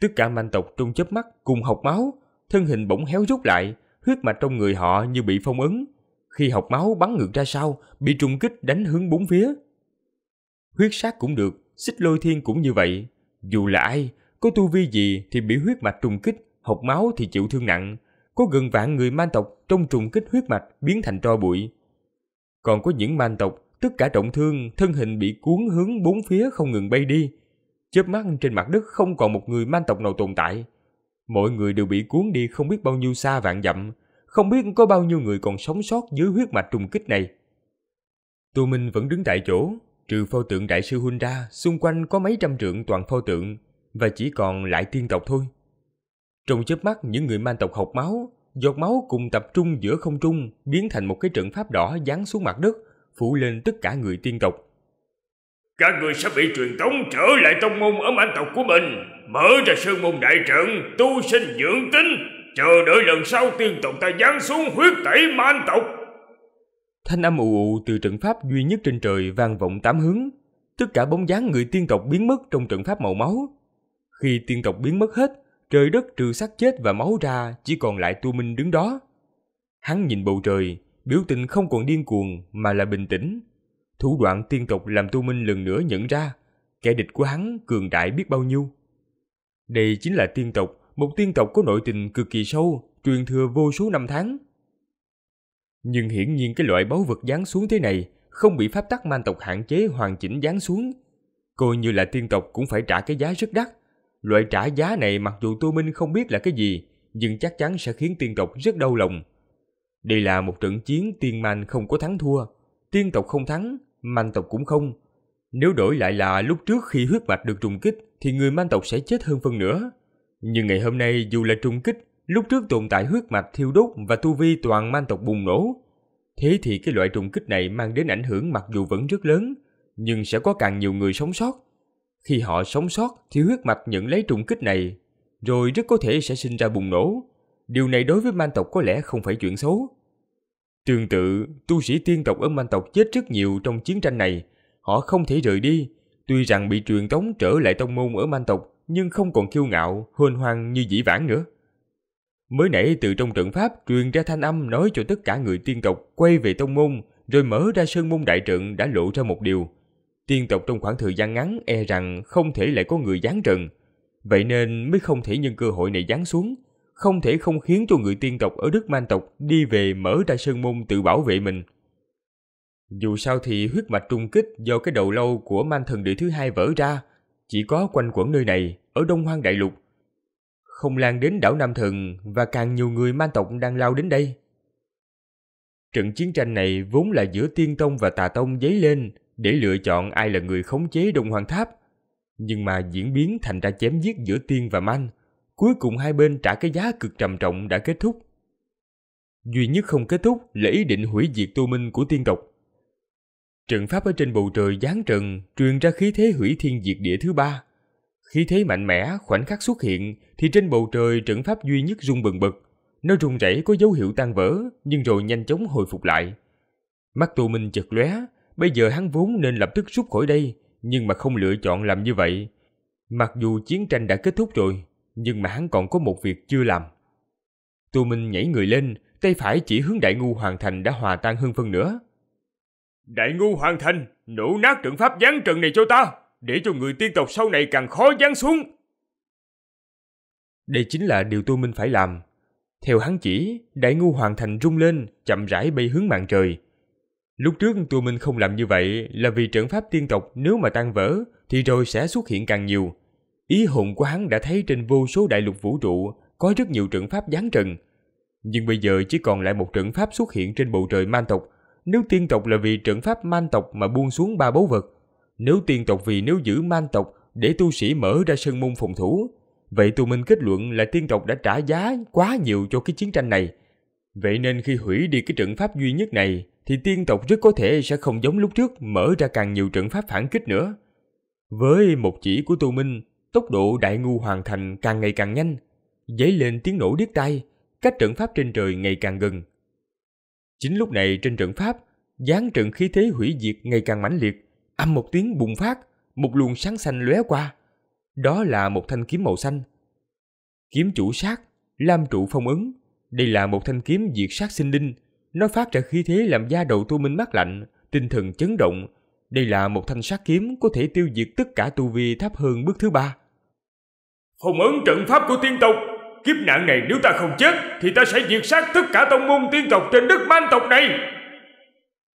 Speaker 1: Tất cả man tộc trung chớp mắt cùng học máu, thân hình bỗng héo rút lại, huyết mạch trong người họ như bị phong ấn. Khi học máu bắn ngược ra sau, bị trùng kích đánh hướng bốn phía. Huyết sát cũng được, xích lôi thiên cũng như vậy. Dù là ai, có tu vi gì thì bị huyết mạch trùng kích, học máu thì chịu thương nặng, có gần vạn người man tộc trong trùng kích huyết mạch biến thành tro bụi. Còn có những man tộc tất cả trọng thương, thân hình bị cuốn hướng bốn phía không ngừng bay đi. Chớp mắt trên mặt đất không còn một người man tộc nào tồn tại. Mọi người đều bị cuốn đi không biết bao nhiêu xa vạn dặm, không biết có bao nhiêu người còn sống sót dưới huyết mạch trùng kích này. Tô Minh vẫn đứng tại chỗ, trừ pho tượng đại sư huynh ra, xung quanh có mấy trăm trượng toàn pho tượng, và chỉ còn lại tiên tộc thôi. Trong chớp mắt những người man tộc học máu, giọt máu cùng tập trung giữa không trung biến thành một cái trận pháp đỏ giáng xuống mặt đất, phủ lên tất cả người tiên tộc.
Speaker 2: Các người sẽ bị truyền tống trở lại tông môn ở man tộc của mình, mở ra sơn môn đại trận, tu sinh dưỡng tính, chờ đợi lần sau tiên tộc ta giáng xuống huyết tẩy man tộc. Thanh
Speaker 1: âm ù ù từ trận pháp duy nhất trên trời vang vọng tám hướng. Tất cả bóng dáng người tiên tộc biến mất trong trận pháp màu máu. Khi tiên tộc biến mất hết, Trời đất trừ xác chết và máu ra, chỉ còn lại Tu Minh đứng đó. Hắn nhìn bầu trời, biểu tình không còn điên cuồng mà là bình tĩnh. Thủ đoạn tiên tộc làm Tu Minh lần nữa nhận ra, kẻ địch của hắn cường đại biết bao nhiêu. Đây chính là tiên tộc, một tiên tộc có nội tình cực kỳ sâu, truyền thừa vô số năm tháng. Nhưng hiển nhiên cái loại báu vật giáng xuống thế này không bị pháp tắc man tộc hạn chế hoàn chỉnh giáng xuống. Coi như là tiên tộc cũng phải trả cái giá rất đắt. Loại trả giá này mặc dù Tu Minh không biết là cái gì, nhưng chắc chắn sẽ khiến tiên tộc rất đau lòng. Đây là một trận chiến tiên man không có thắng thua, tiên tộc không thắng, man tộc cũng không. Nếu đổi lại là lúc trước khi huyết mạch được trùng kích thì người man tộc sẽ chết hơn phân nữa. Nhưng ngày hôm nay dù là trùng kích, lúc trước tồn tại huyết mạch thiêu đốt và tu vi toàn man tộc bùng nổ. Thế thì cái loại trùng kích này mang đến ảnh hưởng mặc dù vẫn rất lớn, nhưng sẽ có càng nhiều người sống sót, khi họ sống sót thì huyết mạch nhận lấy trùng kích này, rồi rất có thể sẽ sinh ra bùng nổ. Điều này đối với man tộc có lẽ không phải chuyện xấu. Tương tự, tu sĩ tiên tộc ở man tộc chết rất nhiều trong chiến tranh này. Họ không thể rời đi, tuy rằng bị truyền tống trở lại tông môn ở man tộc nhưng không còn kiêu ngạo, hên hoang như dĩ vãng nữa. Mới nãy từ trong trận pháp truyền ra thanh âm nói cho tất cả người tiên tộc quay về tông môn rồi mở ra sơn môn đại trận đã lộ ra một điều – Tiên tộc trong khoảng thời gian ngắn e rằng không thể lại có người giáng trần. Vậy nên mới không thể nhân cơ hội này giáng xuống, không thể không khiến cho người tiên tộc ở Đức Man tộc đi về mở ra sơn môn tự bảo vệ mình. Dù sao thì huyết mạch trung kích do cái đầu lâu của man thần địa thứ hai vỡ ra, chỉ có quanh quẩn nơi này, ở Đông Hoang Đại Lục. Không lan đến đảo Nam Thần và càng nhiều người man tộc đang lao đến đây. Trận chiến tranh này vốn là giữa tiên tông và tà tông dấy lên, để lựa chọn ai là người khống chế đồng hoàng tháp. Nhưng mà diễn biến thành ra chém giết giữa tiên và manh, cuối cùng hai bên trả cái giá cực trầm trọng đã kết thúc. Duy nhất không kết thúc là ý định hủy diệt tu minh của tiên tộc. Trận pháp ở trên bầu trời giáng trần truyền ra khí thế hủy thiên diệt địa thứ ba. Khí thế mạnh mẽ khoảnh khắc xuất hiện thì trên bầu trời trận pháp duy nhất rung bừng bực, Nó rung rẩy có dấu hiệu tan vỡ nhưng rồi nhanh chóng hồi phục lại. Mắt tu minh chật lóe, Bây giờ hắn vốn nên lập tức rút khỏi đây, nhưng mà không lựa chọn làm như vậy. Mặc dù chiến tranh đã kết thúc rồi, nhưng mà hắn còn có một việc chưa làm. Tu Minh nhảy người lên, tay phải chỉ hướng Đại Ngu Hoàng Thành đã hòa tan hơn phân nữa.
Speaker 2: Đại Ngu Hoàng Thành, nổ nát trận pháp giáng trận này cho ta, để cho người tiên tộc sau này càng khó giáng xuống.
Speaker 1: Đây chính là điều Tu Minh phải làm. Theo hắn chỉ, Đại Ngu Hoàng Thành rung lên, chậm rãi bay hướng màn trời, Lúc trước tụi mình không làm như vậy là vì trận pháp tiên tộc nếu mà tan vỡ thì rồi sẽ xuất hiện càng nhiều. Ý hồn của hắn đã thấy trên vô số đại lục vũ trụ có rất nhiều trận pháp gián trần. Nhưng bây giờ chỉ còn lại một trận pháp xuất hiện trên bầu trời man tộc. Nếu tiên tộc là vì trận pháp man tộc mà buông xuống ba báu vật, nếu tiên tộc vì nếu giữ man tộc để tu sĩ mở ra sân môn phòng thủ, vậy tụi mình kết luận là tiên tộc đã trả giá quá nhiều cho cái chiến tranh này. Vậy nên khi hủy đi cái trận pháp duy nhất này thì tiên tộc rất có thể sẽ không giống lúc trước mở ra càng nhiều trận pháp phản kích nữa. Với một chỉ của tu Minh, tốc độ đại ngu hoàn thành càng ngày càng nhanh, dấy lên tiếng nổ điếc tai, các trận pháp trên trời ngày càng gần. Chính lúc này trên trận pháp, dáng trận khí thế hủy diệt ngày càng mãnh liệt, âm một tiếng bùng phát, một luồng sáng xanh lóe qua. Đó là một thanh kiếm màu xanh. Kiếm chủ sát, lam trụ phong ấn, đây là một thanh kiếm diệt sát sinh linh, nó phát ra khí thế làm da đầu tu minh mát lạnh, tinh thần chấn động. Đây là một thanh sát kiếm có thể tiêu diệt tất cả tu vi thấp hơn bước thứ ba.
Speaker 2: Phong ấn trận pháp của tiên tộc Kiếp nạn này nếu ta không chết Thì ta sẽ diệt sát tất cả tông môn tiên tộc trên đất man tộc này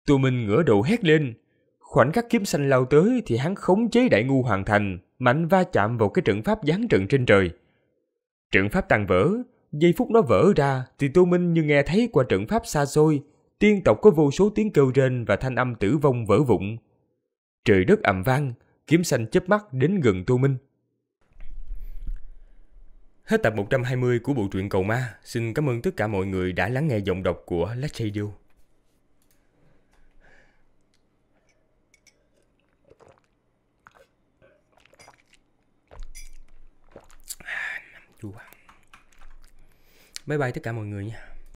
Speaker 1: tu Minh ngửa đầu hét lên Khoảnh khắc kiếm xanh lao tới Thì hắn khống chế đại ngu hoàn thành Mạnh va chạm vào cái trận pháp giáng trận trên trời Trận pháp tan vỡ Giây phút nó vỡ ra thì Tô Minh như nghe thấy qua trận pháp xa xôi, tiên tộc có vô số tiếng kêu rên và thanh âm tử vong vỡ vụn. Trời đất ầm vang, kiếm xanh chớp mắt đến gần Tô Minh. Hết tập 120 của bộ truyện Cầu Ma. Xin cảm ơn tất cả mọi người đã lắng nghe giọng đọc của Let's Radio. bye bye tất cả mọi người nha